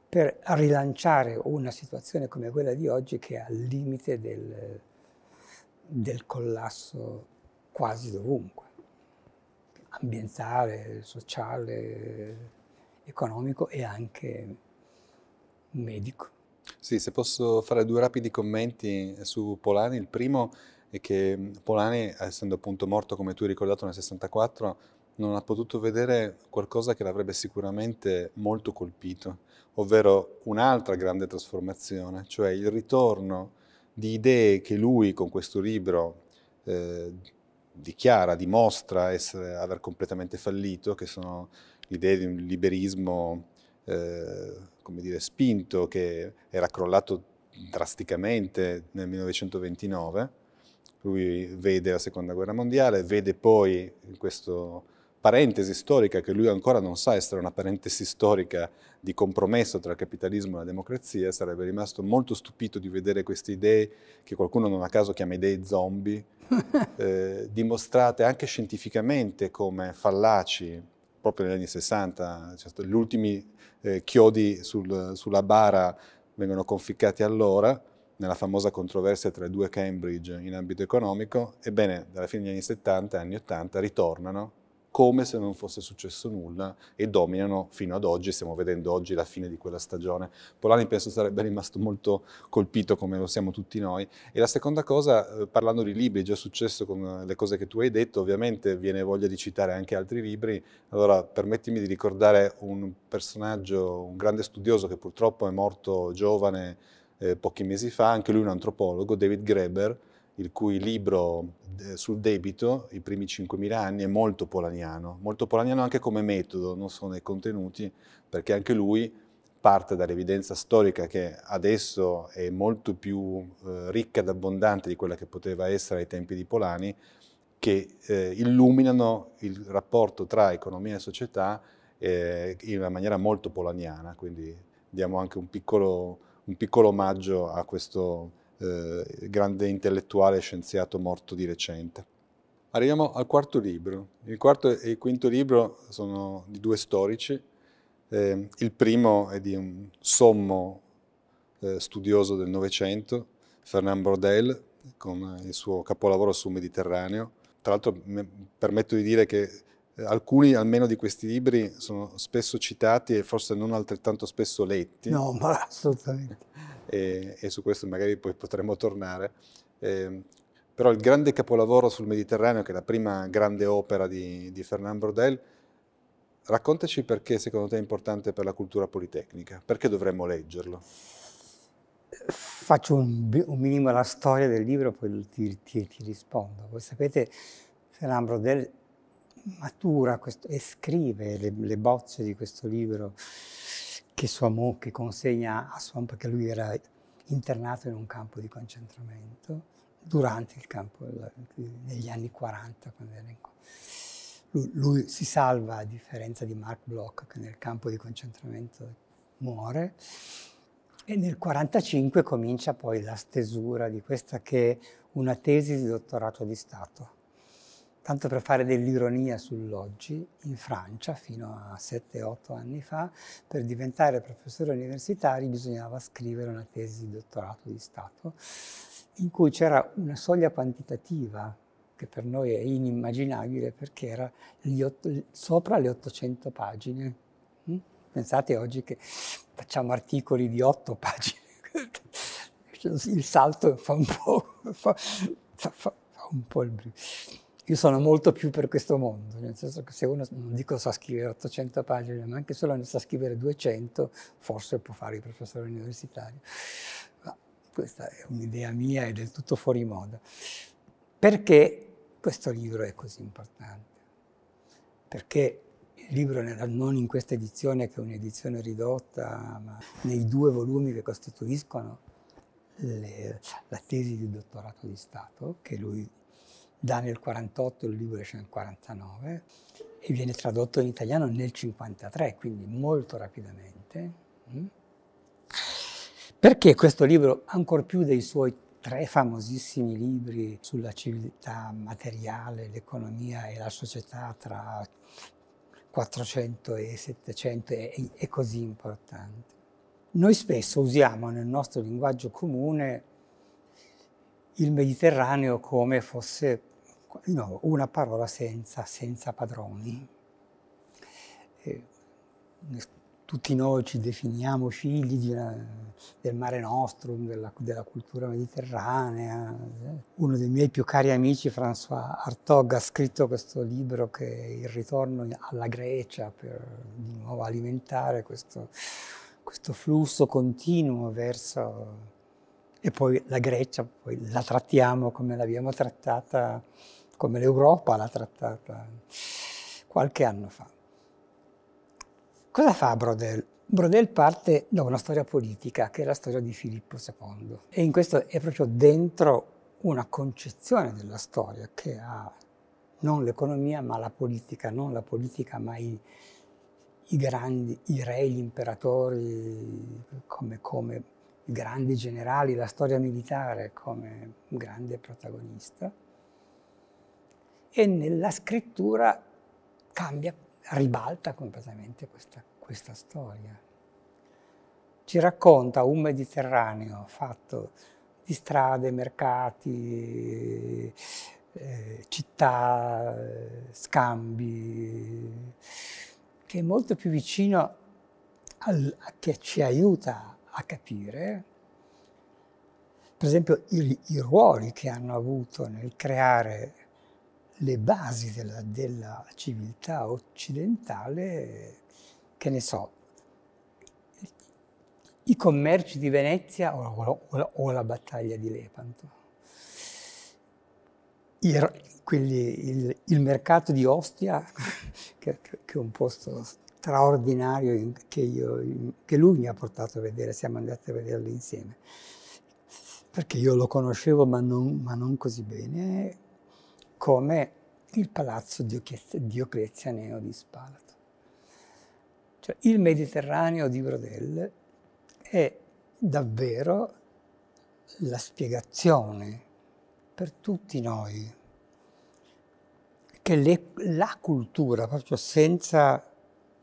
per rilanciare una situazione come quella di oggi che è al limite del, del collasso quasi dovunque, ambientale, sociale, economico e anche medico. Sì, se posso fare due rapidi commenti su Polani. Il primo è che Polani, essendo appunto morto, come tu hai ricordato, nel 64, non ha potuto vedere qualcosa che l'avrebbe sicuramente molto colpito, ovvero un'altra grande trasformazione, cioè il ritorno di idee che lui con questo libro eh, dichiara, dimostra essere, aver completamente fallito, che sono l'idea di un liberismo eh, come dire, spinto che era crollato drasticamente nel 1929. Lui vede la seconda guerra mondiale, vede poi questa parentesi storica che lui ancora non sa essere una parentesi storica di compromesso tra il capitalismo e la democrazia, sarebbe rimasto molto stupito di vedere queste idee che qualcuno non a caso chiama idee zombie, eh, dimostrate anche scientificamente come fallaci, proprio negli anni 60, cioè gli ultimi eh, chiodi sul, sulla bara vengono conficcati allora, nella famosa controversia tra i due Cambridge in ambito economico, ebbene, dalla fine degli anni 70, anni 80, ritornano come se non fosse successo nulla e dominano fino ad oggi, stiamo vedendo oggi la fine di quella stagione. Polani penso sarebbe rimasto molto colpito come lo siamo tutti noi. E la seconda cosa, eh, parlando di libri, è già successo con eh, le cose che tu hai detto, ovviamente viene voglia di citare anche altri libri, allora permettimi di ricordare un personaggio, un grande studioso che purtroppo è morto giovane eh, pochi mesi fa, anche lui un antropologo, David Graeber, il cui libro eh, sul debito, i primi 5.000 anni, è molto polaniano, molto polaniano anche come metodo, non solo nei contenuti, perché anche lui parte dall'evidenza storica che adesso è molto più eh, ricca ed abbondante di quella che poteva essere ai tempi di Polani, che eh, illuminano il rapporto tra economia e società eh, in una maniera molto polaniana, quindi diamo anche un piccolo, un piccolo omaggio a questo eh, grande intellettuale e scienziato morto di recente. Arriviamo al quarto libro. Il quarto e il quinto libro sono di due storici. Eh, il primo è di un sommo eh, studioso del Novecento, Fernand Brodel, con il suo capolavoro sul Mediterraneo. Tra l'altro mi permetto di dire che eh, alcuni almeno di questi libri sono spesso citati e forse non altrettanto spesso letti. No, ma assolutamente. e, e su questo magari poi potremo tornare. Eh, però il grande capolavoro sul Mediterraneo, che è la prima grande opera di, di Fernand Brodel, raccontaci perché secondo te è importante per la cultura politecnica, perché dovremmo leggerlo? Faccio un, un minimo la storia del libro, poi ti, ti, ti rispondo. Voi sapete, Fernand Brodel matura questo, e scrive le, le, bozze di questo libro che sua moglie consegna a sua perché lui era internato in un campo di concentramento durante il campo, negli anni 40, quando era in... lui, lui si salva a differenza di Mark Bloch che nel campo di concentramento muore e nel 1945 comincia poi la stesura di questa che è una tesi di dottorato di Stato tanto per fare dell'ironia sull'oggi, in Francia fino a 7-8 anni fa, per diventare professore universitario bisognava scrivere una tesi di dottorato di Stato, in cui c'era una soglia quantitativa che per noi è inimmaginabile perché era otto, sopra le 800 pagine. Mm? Pensate oggi che facciamo articoli di 8 pagine, il salto fa un po', fa, fa, fa un po il brivio io sono molto più per questo mondo, nel senso che se uno, non dico sa scrivere 800 pagine, ma anche solo ne sa scrivere 200, forse può fare il professore universitario. Ma questa è un'idea mia è del tutto fuori moda. Perché questo libro è così importante? Perché il libro, non in questa edizione, che è un'edizione ridotta, ma nei due volumi che costituiscono le, la tesi di dottorato di Stato, che lui dà nel 48, il libro esce nel 49 e viene tradotto in italiano nel 53, quindi molto rapidamente. Mm. Perché questo libro, ancor più dei suoi tre famosissimi libri sulla civiltà materiale, l'economia e la società tra 400 e 700 è, così importante. Noi spesso usiamo nel nostro linguaggio comune il Mediterraneo come fosse di nuovo, una parola senza, senza padroni. Eh, tutti noi ci definiamo figli una, del mare nostrum, della, della, cultura mediterranea. Uno dei miei più cari amici, François Artog, ha scritto questo libro che è il ritorno alla Grecia per di nuovo alimentare questo, questo flusso continuo verso... E poi la Grecia, poi la trattiamo come l'abbiamo trattata come l'Europa l'ha trattata qualche anno fa. Cosa fa Brodel? Brodel parte da una storia politica, che è la storia di Filippo II. E in questo è proprio dentro una concezione della storia che ha non l'economia ma la politica, non la politica ma i, i grandi, i re, gli imperatori, come, come grandi generali, la storia militare come grande protagonista e nella scrittura cambia, ribalta completamente questa, questa storia. Ci racconta un Mediterraneo fatto di strade, mercati, eh, città, scambi, che è molto più vicino al, che ci aiuta a capire, per esempio, i, i ruoli che hanno avuto nel creare le basi della, della civiltà occidentale, che ne so, i commerci di Venezia o, o, o, o la battaglia di Lepanto. Il, quindi il, il, mercato di Ostia, che, che, è un posto straordinario che, io, che, lui mi ha portato a vedere, siamo andati a vederlo insieme, perché io lo conoscevo ma non, ma non così bene, come il palazzo dioclezianeo di Spalato. Cioè, il Mediterraneo di Brodel è davvero la spiegazione per tutti noi che le, la cultura, proprio senza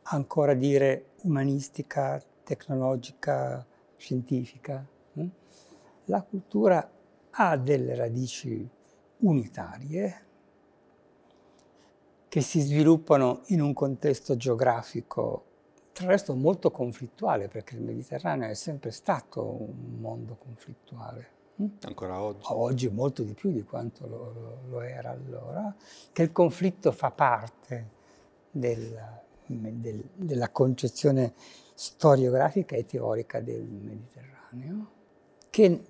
ancora dire umanistica, tecnologica, scientifica, hm, la cultura ha delle radici unitarie che si sviluppano in un contesto geografico, tra l'altro molto conflittuale, perché il Mediterraneo è sempre stato un mondo conflittuale. Hm? Ancora oggi? Oggi molto di più di quanto lo, lo, era allora, che il conflitto fa parte del, del, della concezione storiografica e teorica del Mediterraneo, che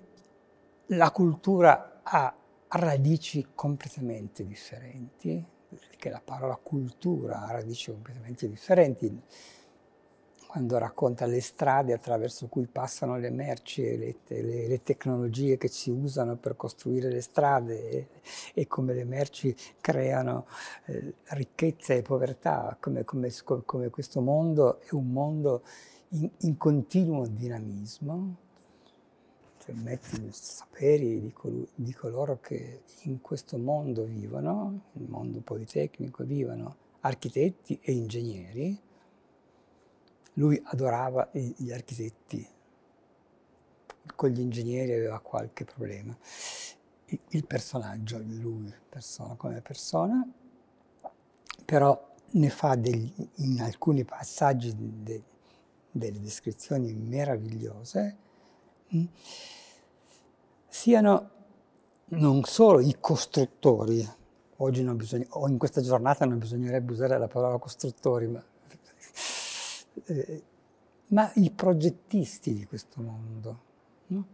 la cultura ha radici completamente differenti, che la parola cultura ha radici completamente differenti. Quando racconta le strade attraverso cui passano le merci, le, le, le tecnologie che si usano per costruire le strade e, e come le merci creano eh, ricchezza e povertà, come, come, come, questo mondo è un mondo in, in continuo dinamismo, cioè metti saperi di, col- di, coloro che in questo mondo vivono, il mondo politecnico vivono, architetti e ingegneri. Lui adorava gli architetti, con gli ingegneri aveva qualche problema. Il personaggio, lui persona, come persona, però ne fa degli, in alcuni passaggi de- delle descrizioni meravigliose Mm? siano non solo i costruttori, oggi non bisogna, o in questa giornata non bisognerebbe usare la parola costruttori, ma, eh, ma i progettisti di questo mondo. No?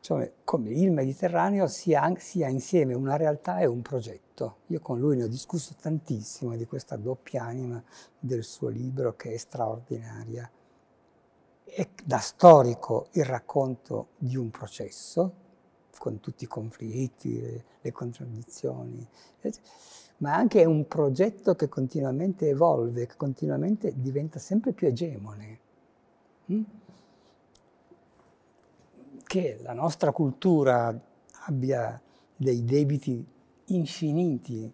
Cioè, come il Mediterraneo sia, sia, insieme una realtà e un progetto. Io con lui ne ho discusso tantissimo di questa doppia anima del suo libro che è straordinaria è da storico il racconto di un processo, con tutti i conflitti, le, le contraddizioni, ma anche è un progetto che continuamente evolve, che continuamente diventa sempre più egemone. Hm? Che la nostra cultura abbia dei debiti infiniti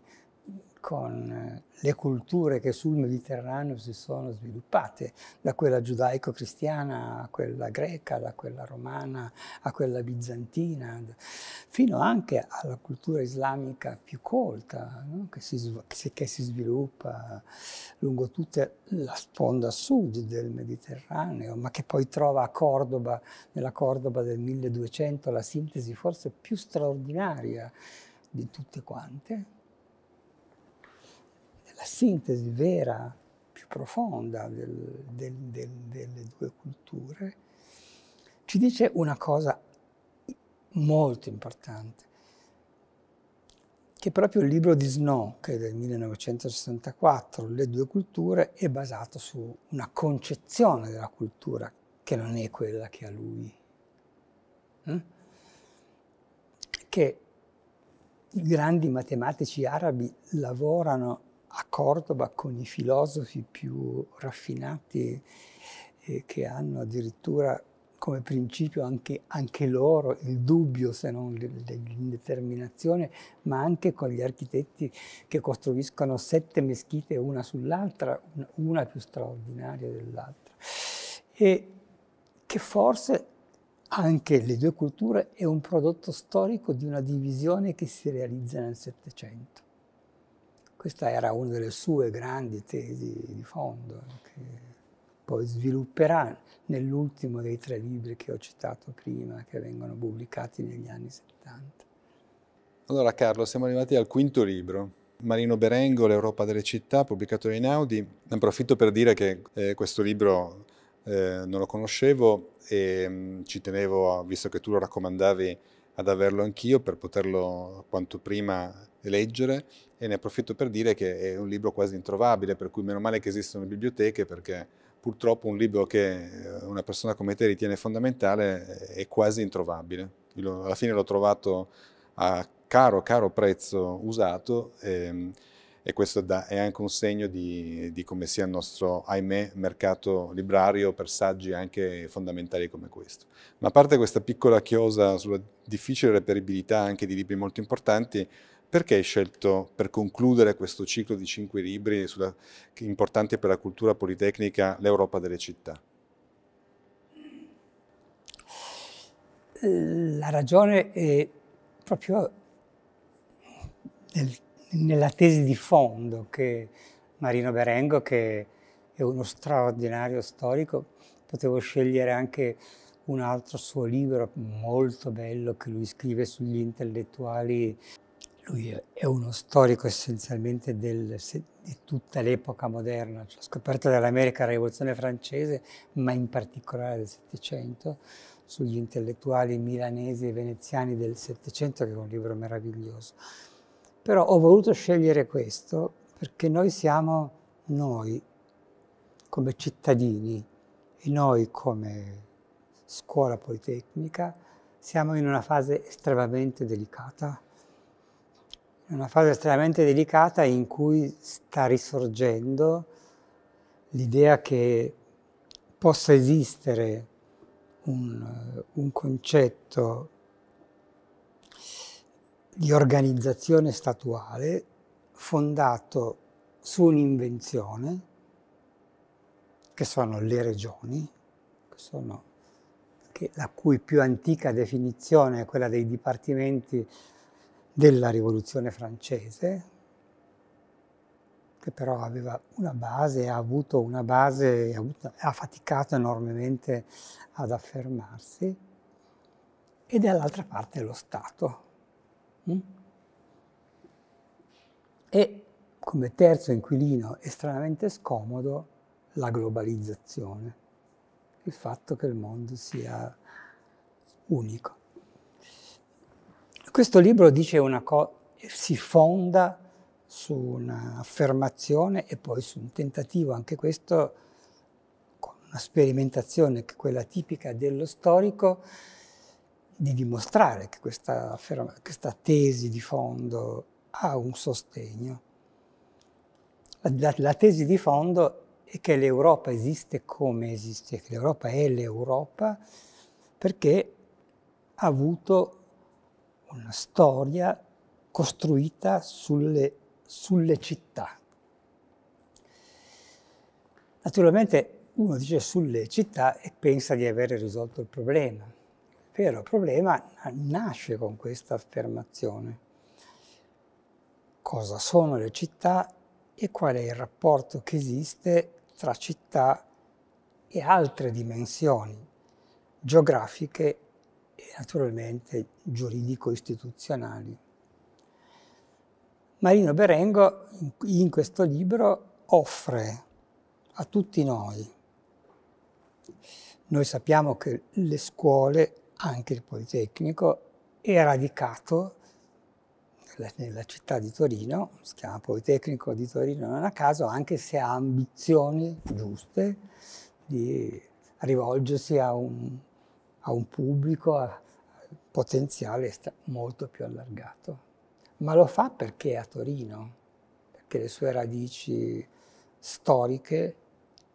con eh, le culture che sul Mediterraneo si sono sviluppate, da quella giudaico-cristiana a quella greca, da quella romana a quella bizantina, fino anche alla cultura islamica più colta no? che, si, che, si, sviluppa lungo tutta la sponda sud del Mediterraneo, ma che poi trova a Cordoba, nella Cordoba del 1200, la sintesi forse più straordinaria di tutte quante la sintesi vera, più profonda del, del, del, delle due culture, ci dice una cosa molto importante, che proprio il libro di Snow, che è del 1964, Le due culture, è basato su una concezione della cultura che non è quella che ha lui. Mm? Che i grandi matematici arabi lavorano a Cordoba con i filosofi più raffinati eh, che hanno addirittura come principio anche, anche, loro il dubbio se non l'indeterminazione, ma anche con gli architetti che costruiscono sette meschite una sull'altra, una più straordinaria dell'altra. E che forse anche le due culture è un prodotto storico di una divisione che si realizza nel Settecento. Questa era una delle sue grandi tesi di fondo, che poi svilupperà nell'ultimo dei tre libri che ho citato prima, che vengono pubblicati negli anni 70. Allora Carlo, siamo arrivati al quinto libro, Marino Berengo, L'Europa delle città, pubblicato da Inaudi. Ne approfitto per dire che eh, questo libro eh, non lo conoscevo e mh, mm, ci tenevo, visto che tu lo raccomandavi, ad averlo anch'io per poterlo quanto prima leggere e ne approfitto per dire che è un libro quasi introvabile, per cui meno male che esistono biblioteche perché purtroppo un libro che eh, una persona come te ritiene fondamentale eh, è quasi introvabile. Io alla fine l'ho trovato a caro, caro prezzo usato e, ehm, e questo è anche un segno di, di, come sia il nostro, ahimè, mercato librario per saggi anche fondamentali come questo. Ma a parte questa piccola chiosa sulla difficile reperibilità anche di libri molto importanti, perché hai scelto per concludere questo ciclo di cinque libri sulla, importanti per la cultura politecnica l'Europa delle città? La ragione è proprio nel, nella tesi di fondo che Marino Berengo, che è uno straordinario storico, potevo scegliere anche un altro suo libro molto bello che lui scrive sugli intellettuali lui è uno storico essenzialmente del, di tutta l'epoca moderna, la cioè scoperta dell'America, la rivoluzione francese, ma in particolare del Settecento, sugli intellettuali milanesi e veneziani del Settecento, che è un libro meraviglioso. Però ho voluto scegliere questo perché noi siamo noi come cittadini e noi come scuola politecnica siamo in una fase estremamente delicata è una fase estremamente delicata in cui sta risorgendo l'idea che possa esistere un, un concetto di organizzazione statuale fondato su un'invenzione che sono le regioni, che sono, che, la cui più antica definizione è quella dei dipartimenti della rivoluzione francese, che però aveva una base, ha avuto una base, ha, avuto, ha faticato enormemente ad affermarsi, e dall'altra parte lo Stato. Mm? E come terzo inquilino estremamente scomodo la globalizzazione, il fatto che il mondo sia unico. Questo libro dice una cosa, si fonda su un'affermazione e poi su un tentativo, anche questo con una sperimentazione che è quella tipica dello storico, di dimostrare che questa, questa tesi di fondo ha un sostegno. La, la, la, tesi di fondo è che l'Europa esiste come esiste, che l'Europa è l'Europa perché ha avuto una storia costruita sulle, sulle città. Naturalmente uno dice sulle città e pensa di aver risolto il problema. Il vero problema nasce con questa affermazione. Cosa sono le città e qual è il rapporto che esiste tra città e altre dimensioni geografiche e naturalmente giuridico-istituzionali. Marino Berengo in questo libro offre a tutti noi, noi sappiamo che le scuole, anche il Politecnico, è radicato nella città di Torino, si chiama Politecnico di Torino non a caso, anche se ha ambizioni giuste di rivolgersi a un a un pubblico a, potenziale molto più allargato. Ma lo fa perché è a Torino, perché le sue radici storiche,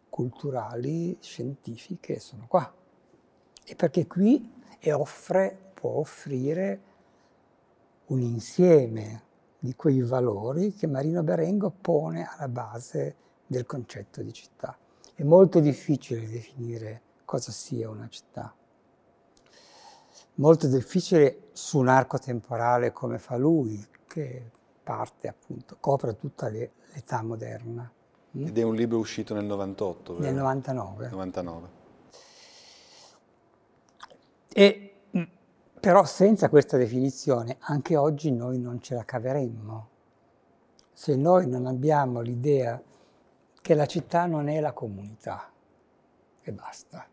culturali, scientifiche sono qua. E perché qui e offre, può offrire un insieme di quei valori che Marino Berengo pone alla base del concetto di città. È molto difficile definire cosa sia una città molto difficile su un arco temporale come fa lui, che parte appunto, copre tutta l'età moderna. Mm? Ed è un libro uscito nel 98, vero? Nel 99. 99. E, mm, però senza questa definizione anche oggi noi non ce la caveremmo. Se noi non abbiamo l'idea che la città non è la comunità e basta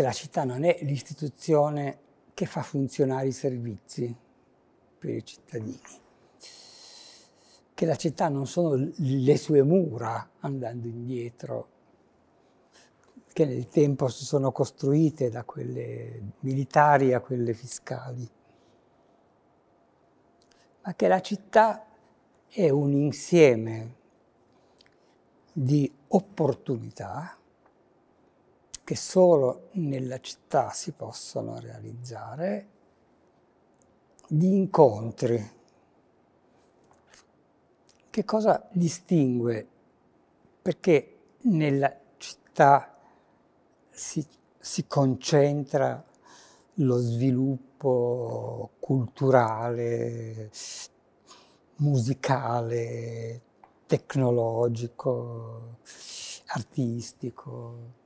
che la città non è l'istituzione che fa funzionare i servizi per i cittadini, che la città non sono le sue mura andando indietro, che nel tempo si sono costruite da quelle militari a quelle fiscali, ma che la città è un insieme di opportunità che solo nella città si possono realizzare, di incontri. Che cosa distingue? Perché nella città si, si concentra lo sviluppo culturale, musicale, tecnologico, artistico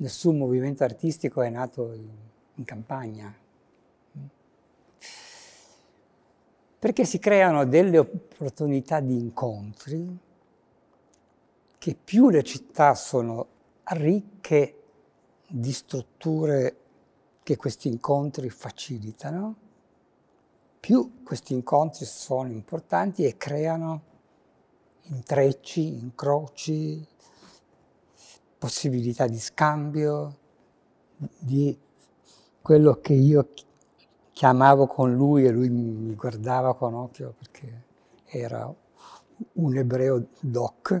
nessun movimento artistico è nato in campagna. Perché si creano delle opportunità di incontri che più le città sono ricche di strutture che questi incontri facilitano, più questi incontri sono importanti e creano intrecci, incroci, possibilità di scambio, di quello che io chiamavo con lui e lui mi guardava con occhio perché era un ebreo doc,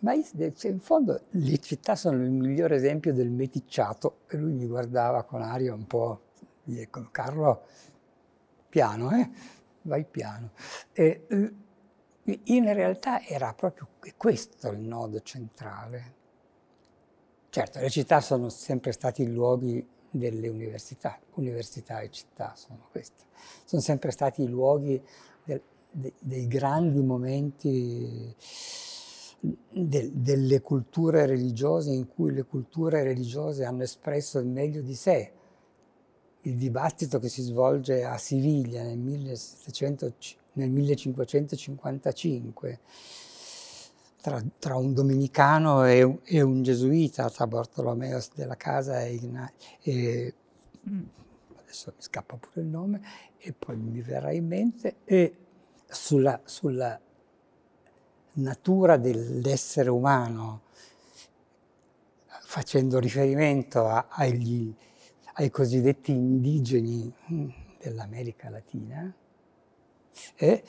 ma in fondo le città sono il migliore esempio del meticciato e lui mi guardava con aria un po' di Carlo, piano, eh? vai piano. E, eh, in realtà era proprio questo il nodo centrale. Certo, le città sono sempre stati i luoghi delle università, università e città sono queste, sono sempre stati i luoghi del, de, dei grandi momenti de, delle culture religiose in cui le culture religiose hanno espresso il meglio di sé. Il dibattito che si svolge a Siviglia nel, 1700, nel 1555 tra, tra un domenicano e un, e un, gesuita, tra Bartolomeo della Casa e, Igna, e mm. adesso mi scappa pure il nome, e poi mi verrà in mente, e sulla, sulla natura dell'essere umano, facendo riferimento a, agli, ai cosiddetti indigeni mm, dell'America Latina, e eh,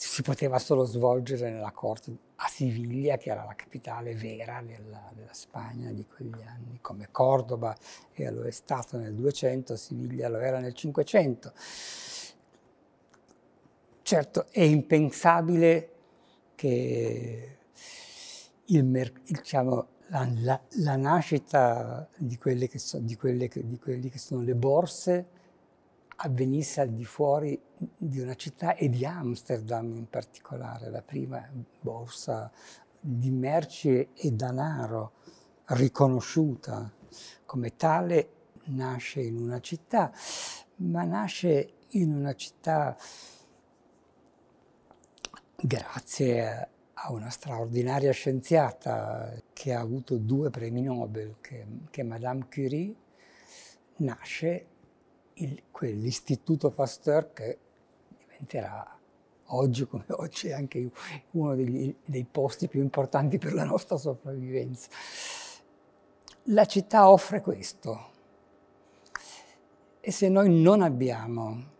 si poteva solo svolgere nella corte a Siviglia, che era la capitale vera della, della Spagna di quegli anni, come Cordoba e lo è stato nel 200, Siviglia lo era nel 500. Certo, è impensabile che il, diciamo, la, la, la, nascita di quelle, so, di, quelle che, di quelle che sono le borse avvenisse al di fuori di una città e di Amsterdam in particolare, la prima borsa di merci e danaro riconosciuta come tale, nasce in una città, ma nasce in una città grazie a una straordinaria scienziata che ha avuto due premi Nobel, che, che Madame Curie, nasce quell'istituto Pasteur che veramente era oggi come oggi è anche uno degli, dei posti più importanti per la nostra sopravvivenza. La città offre questo e se noi non abbiamo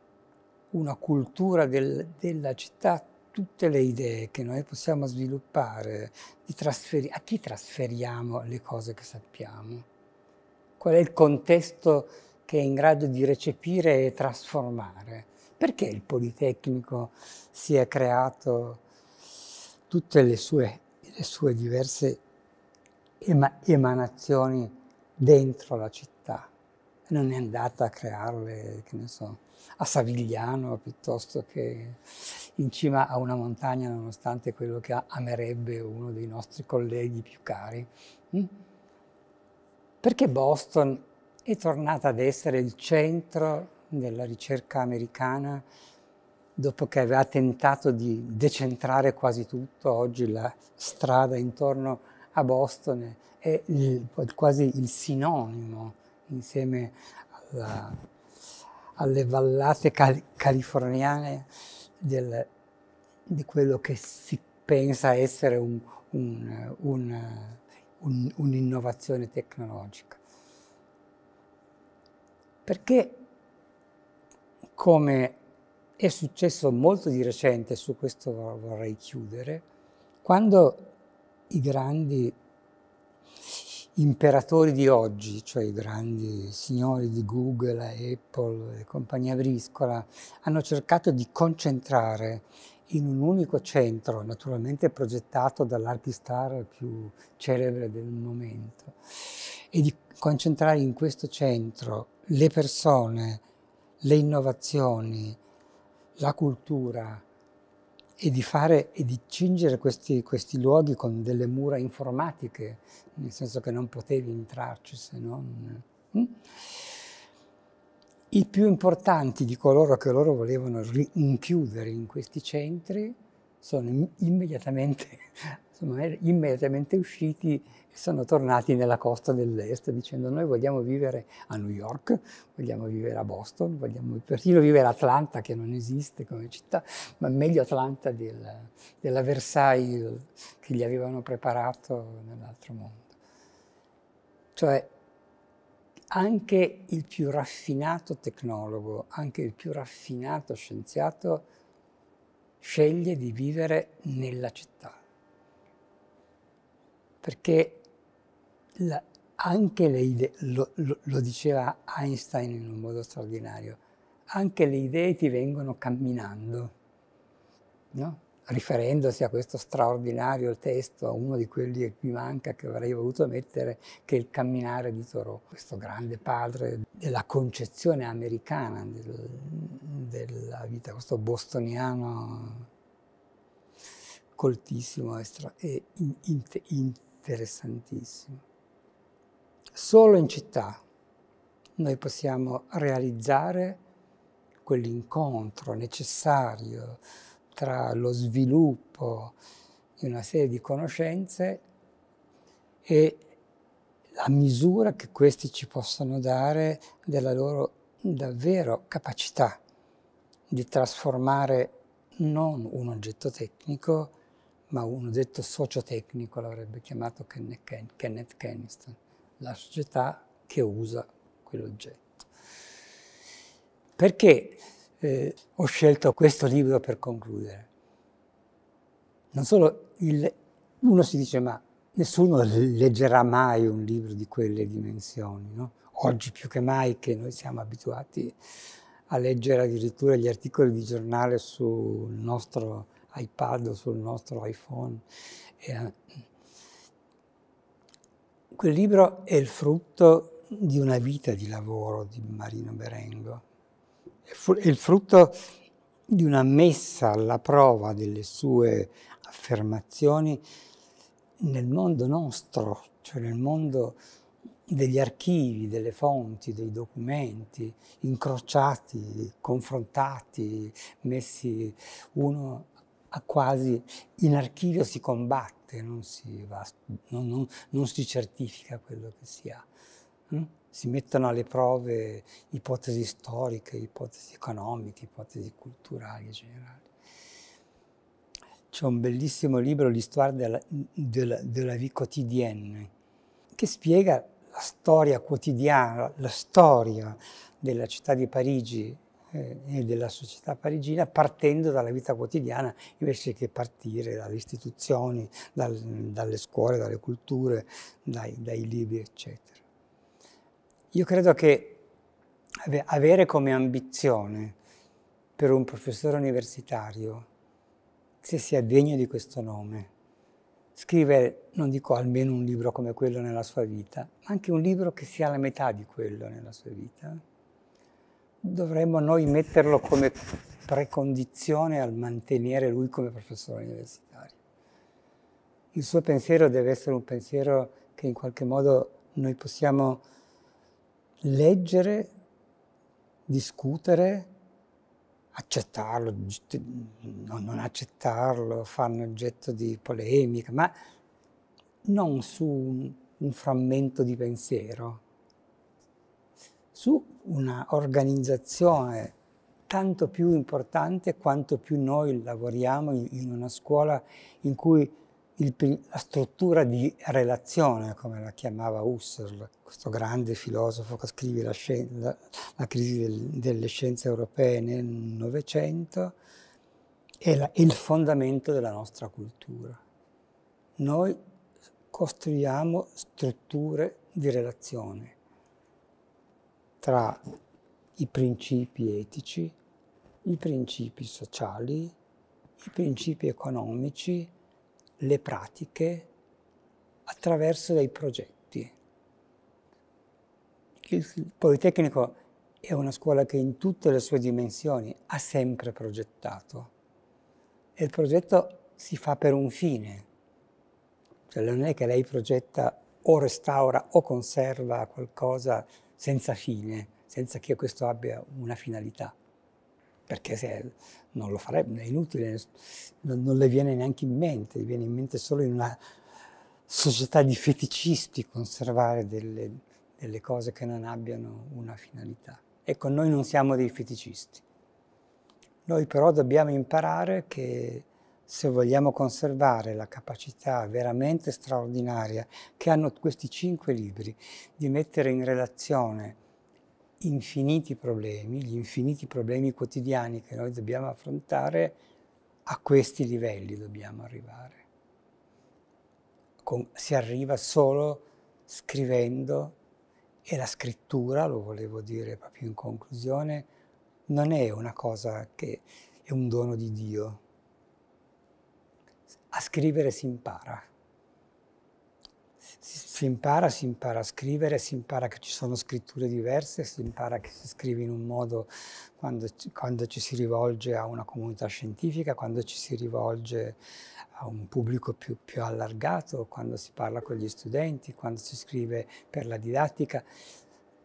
una cultura del, della città, tutte le idee che noi possiamo sviluppare, a chi trasferiamo le cose che sappiamo? Qual è il contesto che è in grado di recepire e trasformare? Perché il Politecnico si è creato tutte le sue, le sue diverse ema emanazioni dentro la città? Non è andata a crearle, che ne so, a Savigliano piuttosto che in cima a una montagna, nonostante quello che amerebbe uno dei nostri colleghi più cari. Mm? Perché Boston è tornata ad essere il centro della ricerca americana, dopo che aveva tentato di decentrare quasi tutto, oggi la strada intorno a Boston è il, quasi il sinonimo, insieme alla, alle vallate cal californiane, del, di quello che si pensa essere un'innovazione un, un, un, tecnologica. Perché come è successo molto di recente, su questo vorrei chiudere, quando i grandi imperatori di oggi, cioè i grandi signori di Google, Apple e compagnia briscola, hanno cercato di concentrare in un unico centro, naturalmente progettato dall'archistar più celebre del momento, e di concentrare in questo centro le persone le innovazioni, la cultura e di, fare, e di cingere questi, questi, luoghi con delle mura informatiche, nel senso che non potevi entrarci se non... Hm? I più importanti di coloro che loro volevano rinchiudere in questi centri sono immediatamente, insomma, er-, immediatamente usciti e sono tornati nella costa dell'est dicendo noi vogliamo vivere a New York, vogliamo vivere a Boston, vogliamo persino vivere a Atlanta che non esiste come città, ma meglio Atlanta del, della Versailles che gli avevano preparato nell'altro mondo. Cioè anche il più raffinato tecnologo, anche il più raffinato scienziato sceglie di vivere nella città perché la, anche le idee, lo, lo, lo, diceva Einstein in un modo straordinario, anche le idee ti vengono camminando, no? riferendosi a questo straordinario testo, a uno di quelli che qui manca, che avrei voluto mettere, che è il camminare di Thoreau, questo grande padre della concezione americana del, della vita, questo bostoniano coltissimo e, e in, in, interessantissimo. Solo in città noi possiamo realizzare quell'incontro necessario tra lo sviluppo di una serie di conoscenze e la misura che questi ci possono dare della loro davvero capacità di trasformare non un oggetto tecnico, ma un oggetto sociotecnico, l'avrebbe chiamato Kenneth Keniston la società che usa quell'oggetto. Perché eh, ho scelto questo libro per concludere? Non solo il, uno si dice ma nessuno leggerà mai un libro di quelle dimensioni, no? oggi più che mai che noi siamo abituati a leggere addirittura gli articoli di giornale sul nostro iPad o sul nostro iPhone e a Quel libro è il frutto di una vita di lavoro di Marino Berengo, è il frutto di una messa alla prova delle sue affermazioni nel mondo nostro, cioè nel mondo degli archivi, delle fonti, dei documenti, incrociati, confrontati, messi uno a quasi in archivio si combatte parte, non si, va, non, non, non si certifica quello che si ha. Mm? Si mettono alle prove ipotesi storiche, ipotesi economiche, ipotesi culturali in generale. C'è un bellissimo libro, L'Histoire de la, de, de la vie quotidienne, che spiega la storia quotidiana, la storia della città di Parigi eh, e della società parigina partendo dalla vita quotidiana invece che partire dalle istituzioni, dal, dalle scuole, dalle culture, dai, dai, libri, eccetera. Io credo che avere come ambizione per un professore universitario, se sia degno di questo nome, scrivere, non dico almeno un libro come quello nella sua vita, ma anche un libro che sia la metà di quello nella sua vita, dovremmo noi metterlo come precondizione al mantenere lui come professore universitario. Il suo pensiero deve essere un pensiero che in qualche modo noi possiamo leggere, discutere, accettarlo, non accettarlo, farne oggetto di polemica, ma non su un, un, frammento di pensiero, su un'organizzazione tanto più importante quanto più noi lavoriamo in, una scuola in cui il, la struttura di relazione, come la chiamava Husserl, questo grande filosofo che scrive la, la, la crisi del, delle scienze europee nel Novecento, è, la, è il fondamento della nostra cultura. Noi costruiamo strutture di relazione tra i principi etici, i principi sociali, i principi economici, le pratiche attraverso dei progetti. Il Politecnico è una scuola che in tutte le sue dimensioni ha sempre progettato e il progetto si fa per un fine. Cioè non è che lei progetta o restaura o conserva qualcosa senza fine, senza che questo abbia una finalità, perché se non lo farebbe, è inutile, non, non le viene neanche in mente, le viene in mente solo in una società di feticisti conservare delle, delle cose che non abbiano una finalità. Ecco, noi non siamo dei feticisti. Noi però dobbiamo imparare che se vogliamo conservare la capacità veramente straordinaria che hanno questi cinque libri di mettere in relazione infiniti problemi, gli infiniti problemi quotidiani che noi dobbiamo affrontare, a questi livelli dobbiamo arrivare. Con, si arriva solo scrivendo e la scrittura, lo volevo dire proprio in conclusione, non è una cosa che è un dono di Dio, a scrivere si impara. Si, si, impara, si impara a scrivere, si impara che ci sono scritture diverse, si impara che si scrive in un modo quando, quando ci si rivolge a una comunità scientifica, quando ci si rivolge a un pubblico più, più allargato, quando si parla con gli studenti, quando si scrive per la didattica.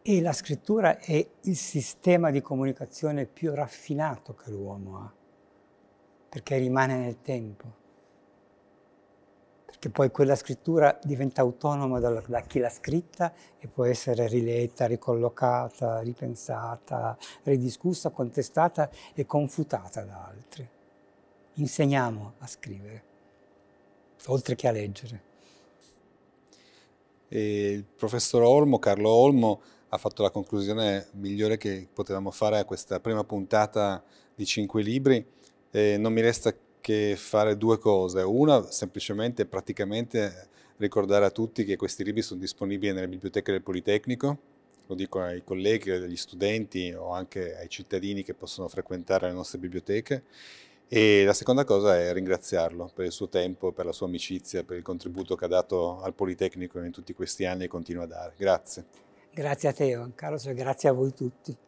E la scrittura è il sistema di comunicazione più raffinato che l'uomo ha, perché rimane nel tempo perché poi quella scrittura diventa autonoma da, da chi l'ha scritta e può essere riletta, ricollocata, ripensata, ridiscussa, contestata e confutata da altri. Insegniamo a scrivere, oltre che a leggere. E il professor Olmo, Carlo Olmo, ha fatto la conclusione migliore che potevamo fare a questa prima puntata di Cinque Libri. Eh, non mi resta che fare due cose. Una, semplicemente, praticamente ricordare a tutti che questi libri sono disponibili nelle biblioteche del Politecnico, lo dico ai colleghi, agli studenti o anche ai cittadini che possono frequentare le nostre biblioteche. E la seconda cosa è ringraziarlo per il suo tempo, per la sua amicizia, per il contributo che ha dato al Politecnico in tutti questi anni e continua a dare. Grazie. Grazie a te, Carlos, e cioè, grazie a voi tutti.